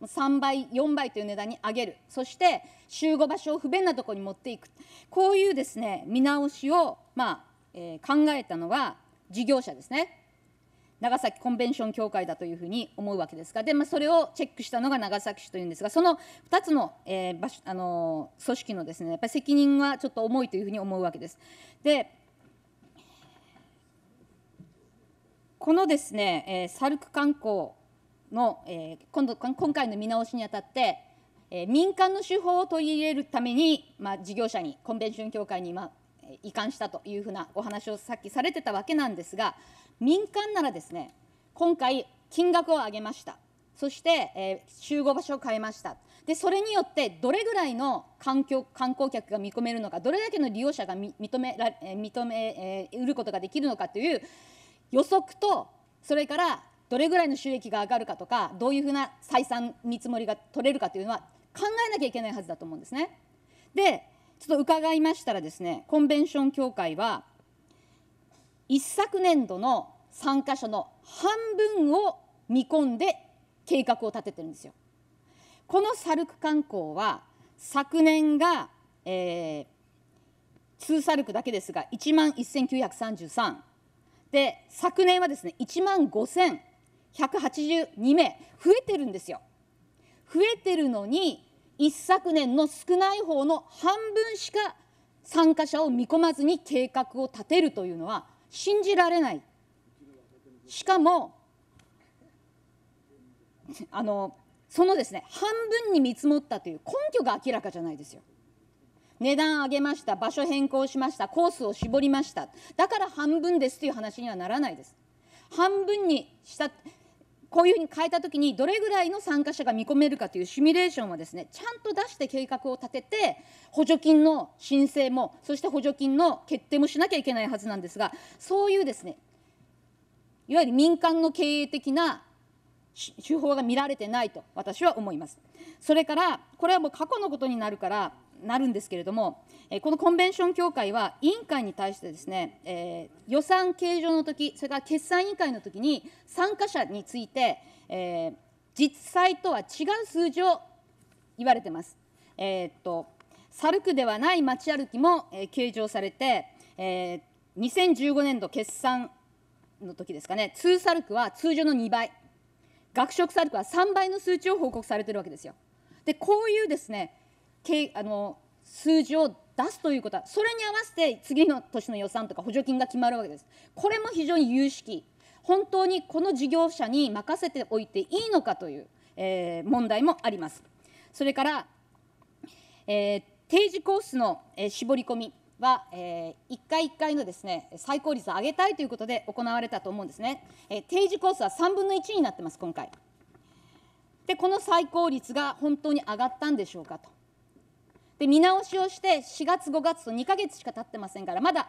3倍、4倍という値段に上げる、そして集合場所を不便なところに持っていく、こういうですね見直しを、まあえ考えたのは事業者ですね。長崎コンベンション協会だというふうに思うわけですが、でまあ、それをチェックしたのが長崎市というんですが、その2つの,、え場所あの組織のですねやっぱり責任はちょっと重いというふうに思うわけです。でこのですね、えー、サルク観光の、えー、今度今回の見直しにあたって、えー、民間の手法を取り入れるために、まあ、事業者にコンベンション協会に今移管したというふうなお話をさっきされてたわけなんですが民間ならですね今回金額を上げましたそして、えー、集合場所を変えましたでそれによってどれぐらいの環境観光客が見込めるのかどれだけの利用者が認めら認め、えー、ることができるのかという予測とそれからどれぐらいの収益が上がるかとかどういうふうな採算見積もりが取れるかというのは考えなきゃいけないはずだと思うんですね。でちょっと伺いましたらですねコンベンション協会は一昨年度の参加者の半分を見込んで計画を立ててるんですよ。このサルク観光は昨年が、えー、2サルクだけですが1万1933で昨年はですね1万5000 182名増えてるんですよ増えてるのに一昨年の少ない方の半分しか参加者を見込まずに計画を立てるというのは信じられないしかも あのそのですね半分に見積もったという根拠が明らかじゃないですよ値段上げました場所変更しましたコースを絞りましただから半分ですという話にはならないです半分にしたこういうふうに変えたときに、どれぐらいの参加者が見込めるかというシミュレーションはですね、ちゃんと出して計画を立てて、補助金の申請も、そして補助金の決定もしなきゃいけないはずなんですが、そういうですね、いわゆる民間の経営的な手法が見られてないと私は思います。それから、これはもう過去のことになるから、なるんですけれども、このコンベンション協会は、委員会に対してですね、えー、予算計上のとき、それから決算委員会のときに、参加者について、えー、実際とは違う数字を言われてます。えー、っと、猿区ではない街歩きも、えー、計上されて、えー、2015年度決算の時ですかね、通ルクは通常の2倍、学食サルクは3倍の数値を報告されてるわけですよ。で、こういうですね、けあの数字を出すということはそれに合わせて次の年の予算とか補助金が決まるわけです。これも非常に有識本当にこの事業者に任せておいていいのかという、えー、問題もあります。それから、えー、定時コースの、えー、絞り込みは、えー、1回1回のですね最高率を上げたいということで行われたと思うんですね、えー、定時コースは3分の1になってます、今回。で、この最高率が本当に上がったんでしょうかと。で見直しをして4月5月と2か月しか経ってませんからまだ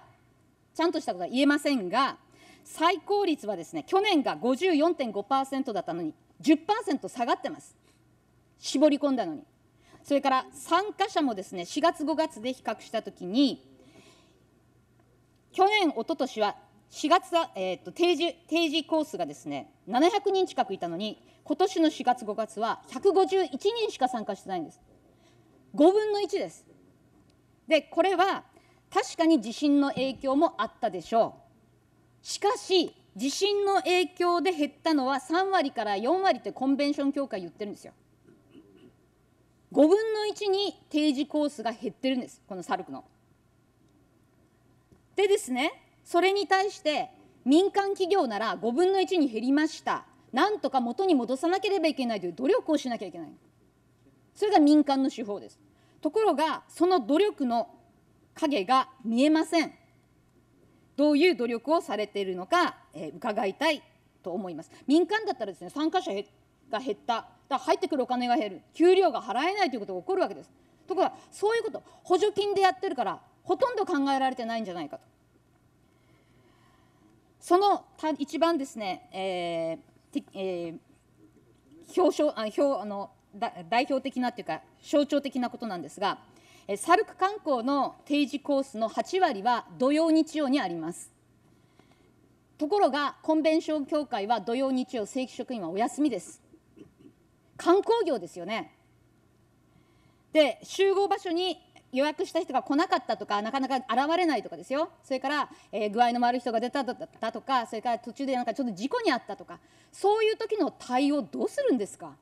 ちゃんとしたことは言えませんが最高率はですね去年が54.5%だったのに10%下がってます絞り込んだのにそれから参加者もですね4月5月で比較したときに去年一昨年は4月は、えーと定時定時コースがですね700人近くいたのに今年の4月5月は151人しか参加してないんです5分の1です。で、これは確かに地震の影響もあったでしょう。しかし、地震の影響で減ったのは3割から4割ってコンベンション協会言ってるんですよ。5分の1に定時コースが減ってるんです、このサルクの。でですね、それに対して民間企業なら5分の1に減りました。なんとか元に戻さなければいけないという努力をしなきゃいけない。それが民間の手法ですところがその努力の影が見えませんどういう努力をされているのか、えー、伺いたいと思います民間だったらですね参加者が減っただ入ってくるお金が減る給料が払えないということが起こるわけですところがそういうこと補助金でやってるからほとんど考えられてないんじゃないかとその一番ですね、えーえー、表彰あ表あの代表的なというか、象徴的なことなんですが、サルク観光の定時コースの8割は土曜、日曜にあります。ところが、コンベンション協会は土曜、日曜、正規職員はお休みです。観光業ですよね。で、集合場所に予約した人が来なかったとか、なかなか現れないとかですよ、それから、えー、具合の悪い人が出ただとか、それから途中でなんかちょっと事故に遭ったとか、そういう時の対応、どうするんですか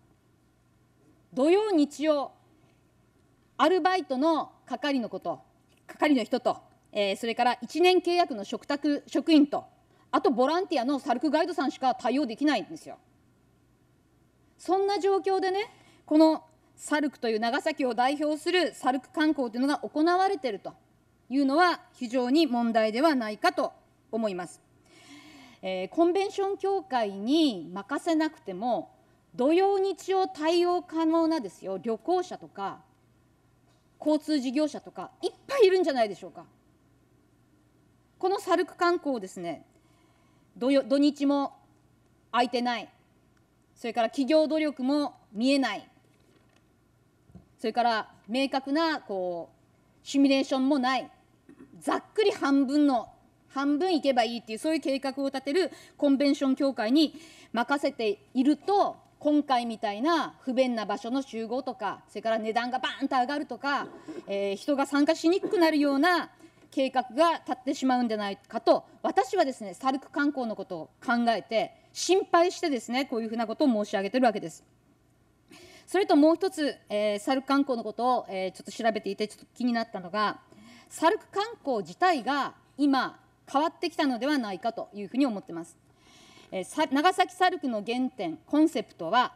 土曜日曜アルバイトの係のこと係の人と、えー、それから1年契約の嘱託職員とあとボランティアのサルクガイドさんしか対応できないんですよ。そんな状況でねこのサルクという長崎を代表するサルク観光というのが行われているというのは非常に問題ではないかと思います。えー、コンベンション協会に任せなくても土曜日曜対応可能なですよ旅行者とか交通事業者とかいっぱいいるんじゃないでしょうかこのサルク観光ですね土土日も空いてないそれから企業努力も見えないそれから明確なこうシミュレーションもないざっくり半分の半分いけばいいっていうそういう計画を立てるコンベンション協会に任せていると今回みたいな不便な場所の集合とかそれから値段がバーンと上がるとか、えー、人が参加しにくくなるような計画が立ってしまうんじゃないかと私はですねサルク観光のことを考えて心配してですねこういうふうなことを申し上げてるわけです。それともう一つ、えー、サルク観光のことを、えー、ちょっと調べていてちょっと気になったのがサルク観光自体が今変わってきたのではないかというふうに思ってます。え長崎サルクの原点コンセプトは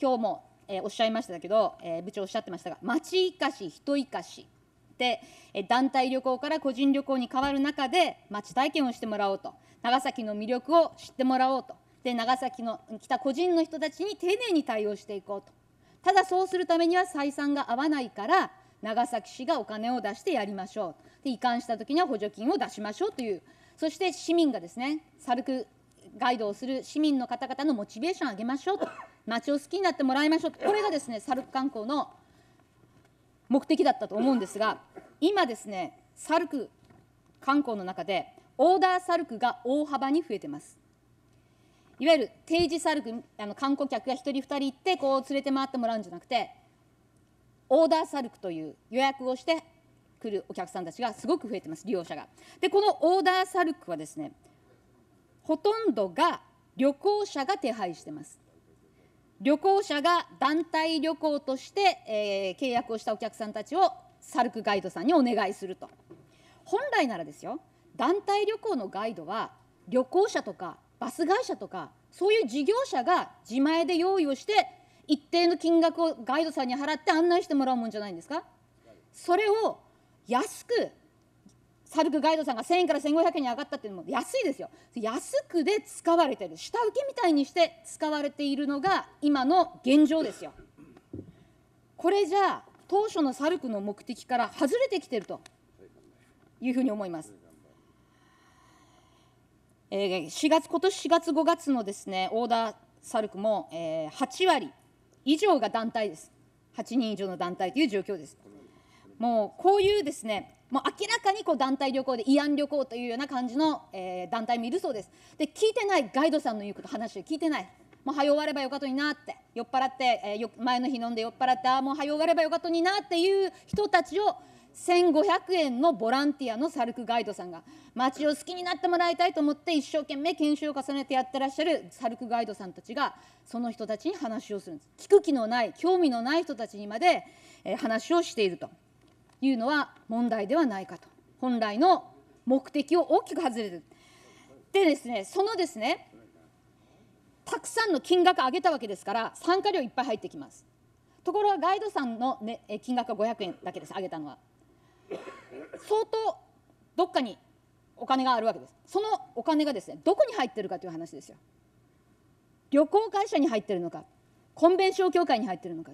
今日も、えー、おっしゃいましたけど、えー、部長おっしゃってましたが町生かし人生かしで、えー、団体旅行から個人旅行に変わる中で町体験をしてもらおうと長崎の魅力を知ってもらおうとで長崎の来た個人の人たちに丁寧に対応していこうとただそうするためには採算が合わないから長崎市がお金を出してやりましょうで移管した時には補助金を出しましょうというそして市民がですねサルクガイドをする市民の方々のモチベーションを上げましょうと、街 を好きになってもらいましょうと、これがですね、サルク観光の目的だったと思うんですが、今ですね、サルク観光の中で、オーダーサルクが大幅に増えてます。いわゆる定時サルク、あの観光客が1人、2人行って、こう連れて回ってもらうんじゃなくて、オーダーサルクという予約をして来るお客さんたちがすごく増えてます、利用者が。で、このオーダーサルクはですね、ほとんどが旅行者が手配してます。旅行者が団体旅行として、えー、契約をしたお客さんたちをサルクガイドさんにお願いすると本来ならですよ団体旅行のガイドは旅行者とかバス会社とかそういう事業者が自前で用意をして一定の金額をガイドさんに払って案内してもらうもんじゃないんですかそれを安くサルクガイドさんが1000円から1500円に上がったっていうのも安いですよ安くで使われてる下請けみたいにして使われているのが今の現状ですよこれじゃあ当初のサルクの目的から外れてきてるというふうに思いますえ4月、今年4月、5月のですねオーダーサルクも、え8割以上が団体です、8人以上の団体という状況です。もうこういうですねもう明らかにこう団体旅行で慰安旅行というような感じの、えー、団体もいるそうですで聞いてないガイドさんの言うこと話を聞いてないもう早終わればよかとになって酔っ払って、えー、前の日飲んで酔っ払ってああもう早終わればよかとになっていう人たちを1500円のボランティアのサルクガイドさんが街を好きになってもらいたいと思って一生懸命研修を重ねてやってらっしゃるサルクガイドさんたちがその人たちに話をするんです聞く気のない興味のない人たちにまで、え話をしていると。いうのは問題ではないかと本来の目的を大きく外れるでですねそのですねたくさんの金額上げたわけですから参加料いっぱい入ってきますところがガイドさんの、ね、金額は500円だけです上げたのは相当どっかにお金があるわけですそのお金がですねどこに入ってるかという話ですよ旅行会社に入ってるのかコンベンション協会に入ってるのか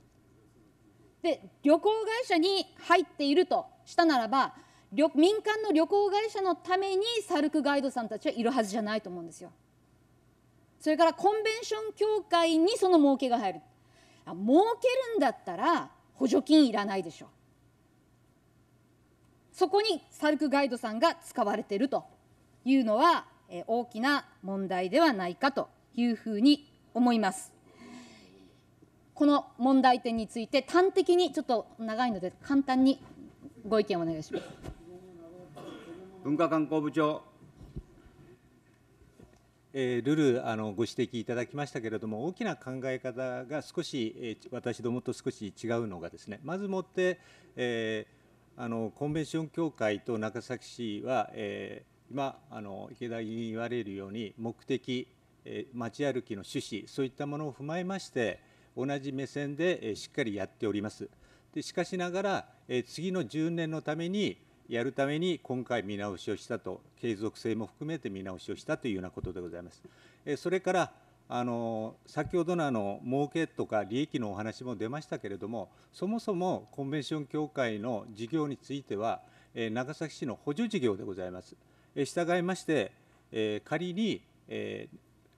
で旅行会社に入っているとしたならば民間の旅行会社のためにサルクガイドさんたちはいるはずじゃないと思うんですよ。それからコンベンション協会にその儲けが入る儲けるんだったら補助金いらないでしょうそこにサルクガイドさんが使われているというのは大きな問題ではないかというふうに思います。この問題点について端的にちょっと長いので簡単にご意見をお願いします。文化観光部長。えー、ルルあのご指摘いただきましたけれども大きな考え方が少し、えー、私どもと少し違うのがですねまずもって、えー、あのコンベンション協会と中崎市は、えー、今あの池田議員言われるように目的、えー、街歩きの趣旨そういったものを踏まえまして、同じ目線でしっかりやっております。でしかしながら、次の10年のためにやるために今回見直しをしたと、継続性も含めて見直しをしたというようなことでございます。それからあの先ほどのあの儲けとか利益のお話も出ましたけれども、そもそもコンベンション協会の事業については、長崎市の補助事業でございます。従いまして、仮に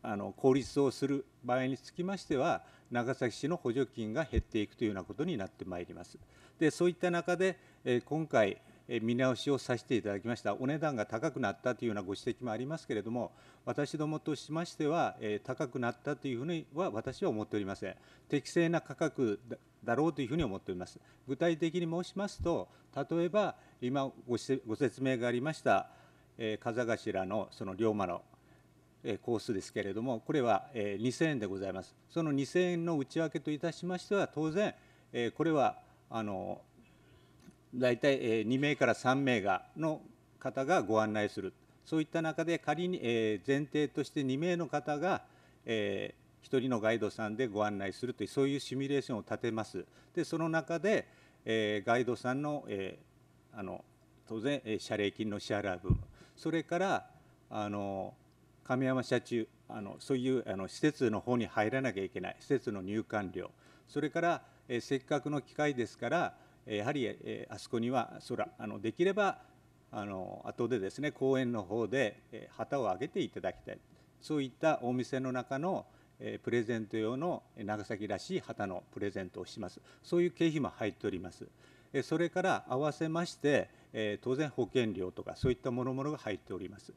あの公立をする場合につきましては、長崎市の補助金が減っていくというようなことになってまいります。でそういった中で、え今回、見直しをさせていただきました、お値段が高くなったというようなご指摘もありますけれども、私どもとしましては、え高くなったというふうには私は思っておりません。適正な価格だろうというふうに思っております。具体的に申しますと、例えば今ご説明がありました、え風頭のその龍馬のコースですけれども、これは2000円でございます。その2000円の内訳といたしましては、当然、これはあの大体2名から3名がの方がご案内する、そういった中で仮に前提として2名の方が、1人のガイドさんでご案内するという、そういうシミュレーションを立てます。でその中でガイドさんのあの当然、謝礼金の支払い分、それからあの亀山社中あのそういうあの施設の方に入らなきゃいけない施設の入館料それから、えせっかくの機会ですからやはり、えあそこには空あのできればあの後でですね公園の方で、え旗を上げていただきたいそういったお店の中の、えプレゼント用の長崎らしい旗のプレゼントをしますそういう経費も入っております、えそれから合わせまして、え当然保険料とかそういったものものが入っております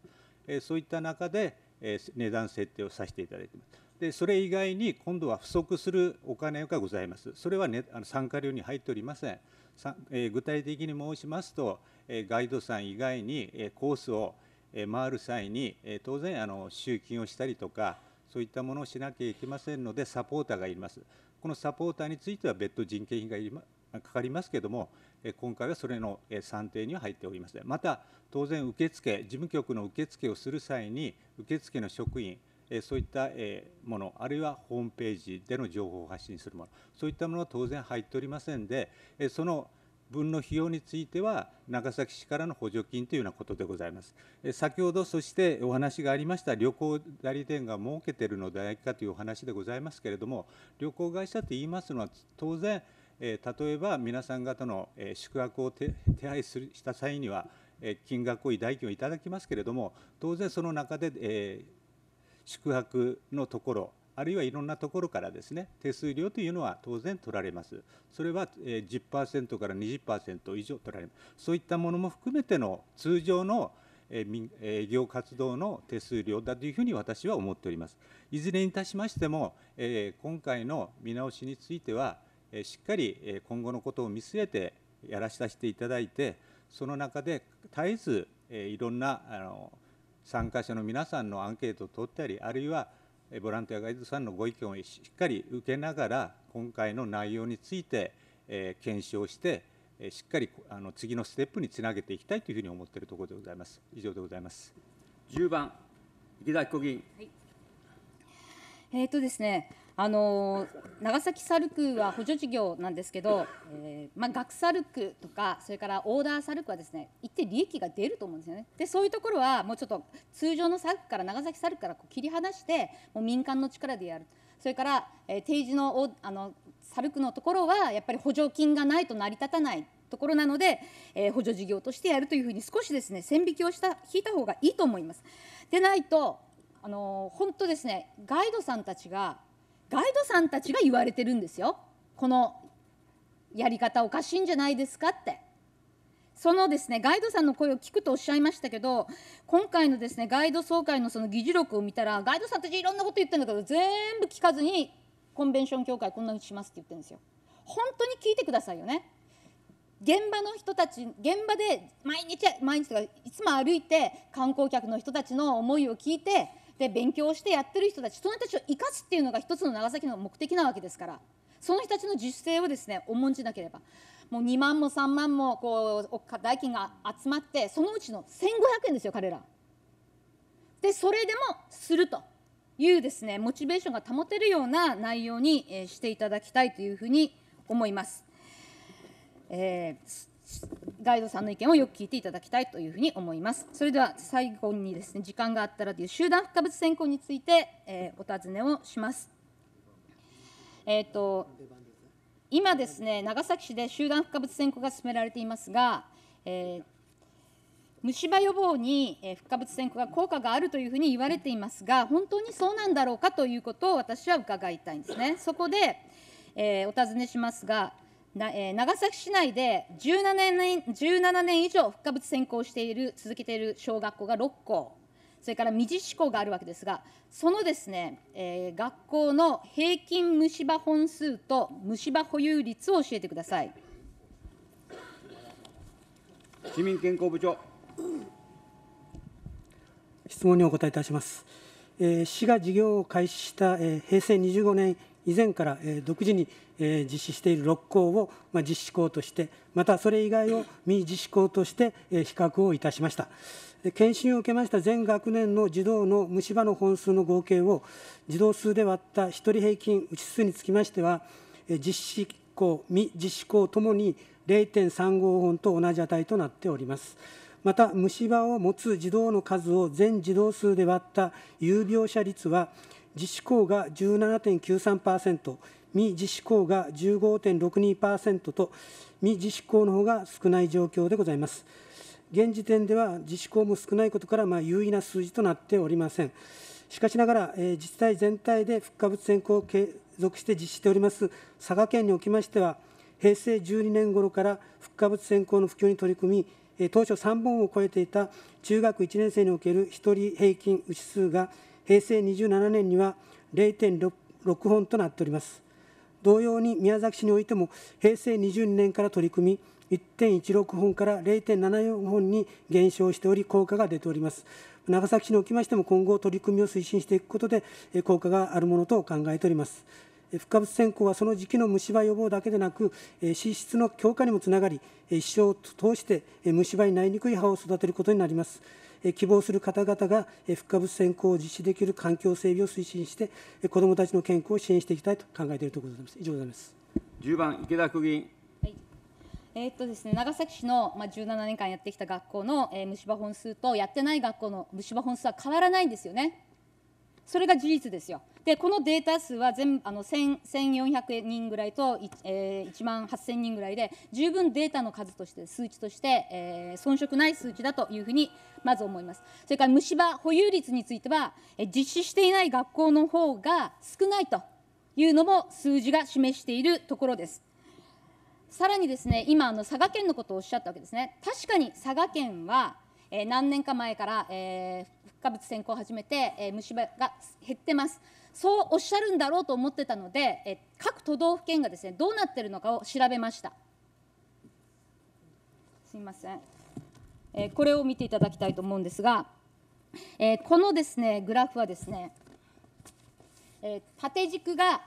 えそういった中で、え値段設定をさせていただいています。でそれ以外に今度は不足するお金がございます。それは、ね、あの参加料に入っておりません。さえー、具体的に申しますと、えガイドさん以外に、えコースを、え回る際に、え当然あの集金をしたりとか、そういったものをしなきゃいけませんので、サポーターがいます。このサポーターについては別途人件費がかかりますけれども、今回はそれの算定には入っておりません。また、当然、受付、事務局の受付をする際に、受付の職員、そういったもの、あるいはホームページでの情報を発信するもの、そういったものは当然入っておりませんで、その分の費用については、長崎市からの補助金というようなことでございます。先ほど、そしてお話がありました旅行代理店が設けているのではないかというお話でございますけれども、旅行会社と言いますのは、当然、え例えば皆さん方の、え宿泊を手配するした際には、え金額を代金をいただきますけれども、当然その中で、え宿泊のところ、あるいはいろんなところからですね手数料というのは当然取られます。それは10%から20%以上取られます。そういったものも含めての通常の営業活動の手数料だというふうに私は思っております。いずれにいたしましても、今回の見直しについては、しっかり今後のことを見据えてやらさせていただいて、その中で絶えずいろんなあの参加者の皆さんのアンケートを取ったり、あるいはボランティアガイドさんのご意見をしっかり受けながら、今回の内容について検証して、しっかりあの次のステップにつなげていきたいというふうに思っているところでございます。以上でございます。10番池田彦議員。はい、えー、っとですね。あの長崎サルクは補助事業なんですけど、えーまあ、学サルクとかそれからオーダーサルクはですね一定利益が出ると思うんですよねでそういうところはもうちょっと通常のサルクから長崎サルクからこう切り離してもう民間の力でやるそれから、えー、定時のおあのサルクのところはやっぱり補助金がないと成り立たないところなので、えー、補助事業としてやるというふうに少しですね線引きをした引いた方がいいと思います。でないとあの本当ですねガイドさんたちがガイドさんたちが言われてるんですよこのやり方おかしいんじゃないですかってそのですねガイドさんの声を聞くとおっしゃいましたけど今回のですねガイド総会のその議事録を見たらガイドさんたちいろんなこと言ってるんだけど全部聞かずにコンベンション協会こんなふにしますって言ってるんですよ本当に聞いてくださいよね現場の人たち現場で毎日毎日とかいつも歩いて観光客の人たちの思いを聞いてで勉強してやってる人たちその人たちを生かすっていうのが一つの長崎の目的なわけですからその人たちの自主性をですね重んじなければもう2万も3万もこう代金が集まってそのうちの1500円ですよ彼ら。でそれでもするというですねモチベーションが保てるような内容に、えしていただきたいというふうに思います。えーガイドさんの意見をよく聞いていただきたいというふうに思います。それでは最後にですね時間があったらという集団不可物選考について、えー、お尋ねをします。えっ、ー、と今ですね長崎市で集団不可物選考が進められていますが、えー、虫歯予防に不可物選考が効果があるというふうに言われていますが本当にそうなんだろうかということを私は伺いたいんですね。そこで、えお尋ねしますがなえー、長崎市内で17年 ,17 年以上、復活専攻している、続けている小学校が6校、それから未実施校があるわけですが、そのですね、えー、学校の平均虫歯本数と虫歯保有率を教えてください。市民健康部長。質問にお答えいたします。えー、市が事業を開始した、えー、平成25年以前から、えー、独自にえ実施している6校を、ま実施校としてまたそれ以外を未実施校として、え比較をいたしました研修を受けました全学年の児童の虫歯の本数の合計を児童数で割った1人平均打ち数につきましては実施校、未実施校ともに0.35本と同じ値となっておりますまた虫歯を持つ児童の数を全児童数で割った有病者率は実施校が17.93%、未実施校が15.62%と未実施校の方が少ない状況でございます現時点では自施校も少ないことから、まあ、優位な数字となっておりませんしかしながら、えー、自治体全体で復活物選考を継続して実施しております佐賀県におきましては平成12年頃から復活物選考の普及に取り組み当初3本を超えていた中学1年生における1人平均うち数が平成27年には0.6本となっております。同様に宮崎市においても平成22年から取り組み1.16本から0.74本に減少しており効果が出ております長崎市におきましても今後取り組みを推進していくことで効果があるものと考えております不可物線香はその時期の虫歯予防だけでなく脂質の強化にもつながり一生を通して虫歯になりにくい歯を育てることになります希望する方々が復活物専攻を実施できる環境整備を推進して、子どもたちの健康を支援していきたいと考えているところでございます。以上でございます1番池田区議員えー、っとですね、長崎市の、まあ、17年間やってきた学校の、えー、虫歯本数とやってない学校の虫歯本数は変わらないんですよね。それが事実ですよ。でこのデータ数は全あの1400人ぐらいと、え1万8000人ぐらいで十分データの数として数値として、えー、遜色ない数値だというふうにまず思いますそれから虫歯保有率については、え実施していない学校の方が少ないというのも数字が示しているところですさらにですね今あの佐賀県のことをおっしゃったわけですね確かに佐賀県はえ何年か前から、えー、化物先行を始めて、えー、虫歯が減ってます。そうおっしゃるんだろうと思ってたので、え各都道府県がですねどうなっているのかを調べました。すみません、えこれを見ていただきたいと思うんですが、えこのですねグラフはですね、え縦軸が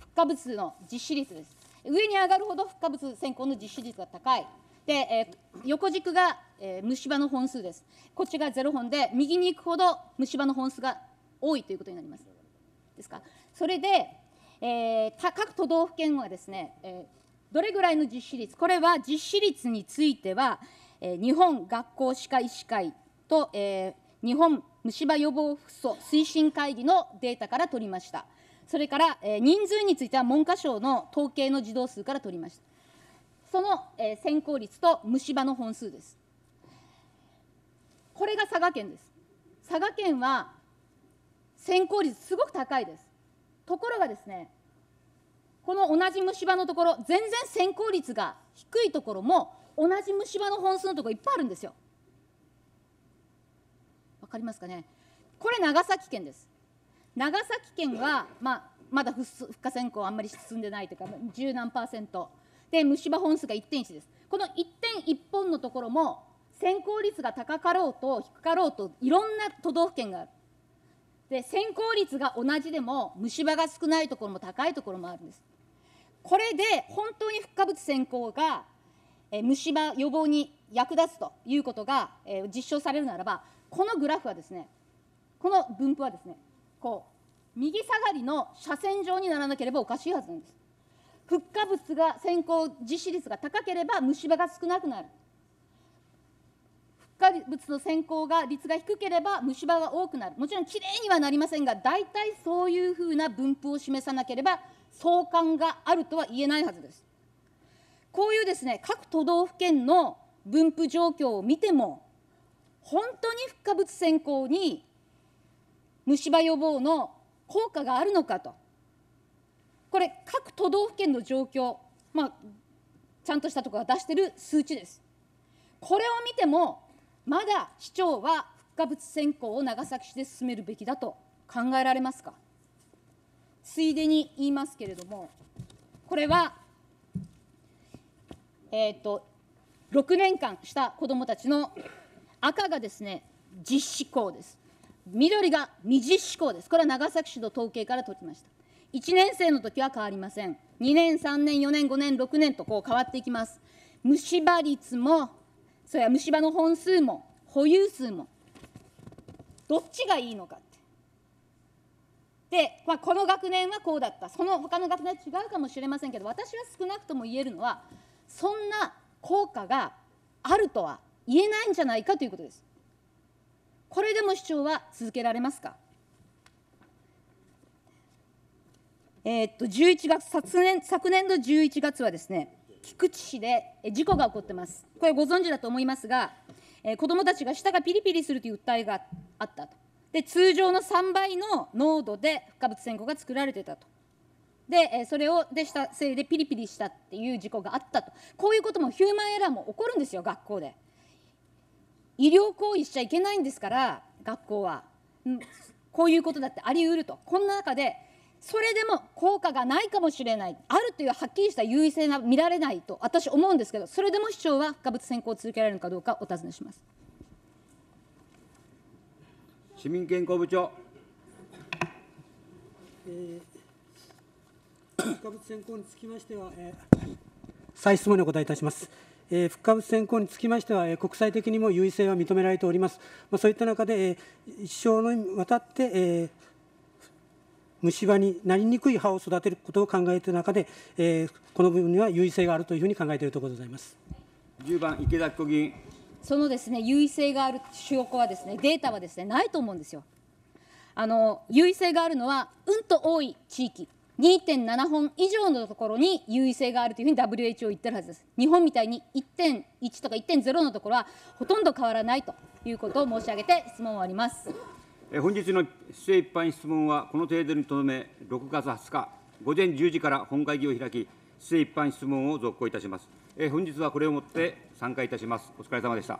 付加物の実施率です。上に上がるほど付加物先行の実施率が高い。で、え横軸が、え虫歯の本数です。こっちが0本で、右に行くほど虫歯の本数が多いということになります。ですか、それで、えー、各都道府県はですね、えー、どれぐらいの実施率、これは実施率については、えー、日本学校歯科医師会と、えー、日本虫歯予防推進会議のデータから取りました。それから、えー、人数については文科省の統計の児童数から取りました。その、えー、先行率と虫歯の本数です。これが佐賀県です。佐賀県は先行率、すごく高いです。ところがですね、この同じ虫歯のところ、全然先行率が低いところも、同じ虫歯の本数のところいっぱいあるんですよ。わかりますかね。これ、長崎県です。長崎県は、まあ、まだ復活先行あんまり進んでないというか、十何パーセント。で、虫歯本数が1.1です。この1.1本のところも、先行率が高かろうと低かろうと、いろんな都道府県がある。で先行率が同じでも虫歯が少ないところも高いところもあるんですこれで本当に復化物先行が、え虫歯予防に役立つということが、え実証されるならばこのグラフはですねこの分布はですねこう右下がりの斜線上にならなければおかしいはずなんです。復化物が先行実施率が高ければ虫歯が少なくなる。化物の先行が率が低ければ虫歯が多くなるもちろんきれいにはなりませんが大体そういうふうな分布を示さなければ相関があるとは言えないはずですこういうですね各都道府県の分布状況を見ても本当に不可物先行に虫歯予防の効果があるのかとこれ各都道府県の状況まあちゃんとしたところが出している数値ですこれを見てもまだ市長は復活物選考を長崎市で進めるべきだと考えられますか。ついでに言いますけれども、これは、えーと、と6年間した子どもたちの赤がですね実施校です、緑が未実施校です、これは長崎市の統計から取りました。1年生の時は変わりません、2年、3年、4年、5年、6年とこう変わっていきます。虫歯率もそれは虫歯の本数も保有数もどっちがいいのかってで、まあ、この学年はこうだったその他の学年は違うかもしれませんけど私は少なくとも言えるのはそんな効果があるとは言えないんじゃないかということですこれでも主張は続けられますかえー、っと11月昨年昨年度11月はですね菊池市で事故が起こってます。これご存知だと思いますが、え子どもたちが舌がピリピリするという訴えがあったと。で、通常の3倍の濃度で不可物線香が作られてたと。で、それをでしたせいでピリピリしたっていう事故があったと。こういうこともヒューマンエラーも起こるんですよ、学校で。医療行為しちゃいけないんですから、学校は。うん、こういうことだってあり得ると。こんな中でそれでも効果がないかもしれないあるというはっきりした優位性が見られないと私思うんですけどそれでも市長は付加物選考を続けられるのかどうかお尋ねします市民健康部長、えー、不可物選考につきましては、えー、再質問にお答えいたします。えー、不可物選考につきましては、えー、国際的にも優位性は認められております、まあ、そういった中で、えー、一生にわたって、えー、虫歯になりにくい歯を育てることを考えている中で、えー、この部分には優位性があるというふうに考えているところでございます。1番池田小議員そのですね優位性がある証拠はですねデータはですねないと思うんですよ。あの優位性があるのはうんと多い地域2.7本以上のところに優位性があるというふうに WHO 言ってるはずです。日本みたいに1.1とか1.0のところはほとんど変わらないということを申し上げて質問を終わります。本日の施政一般質問はこの程度にとどめ、6月20日午前10時から本会議を開き、施政一般質問を続行いたします。本日はこれをもって散会いたします。お疲れ様でした。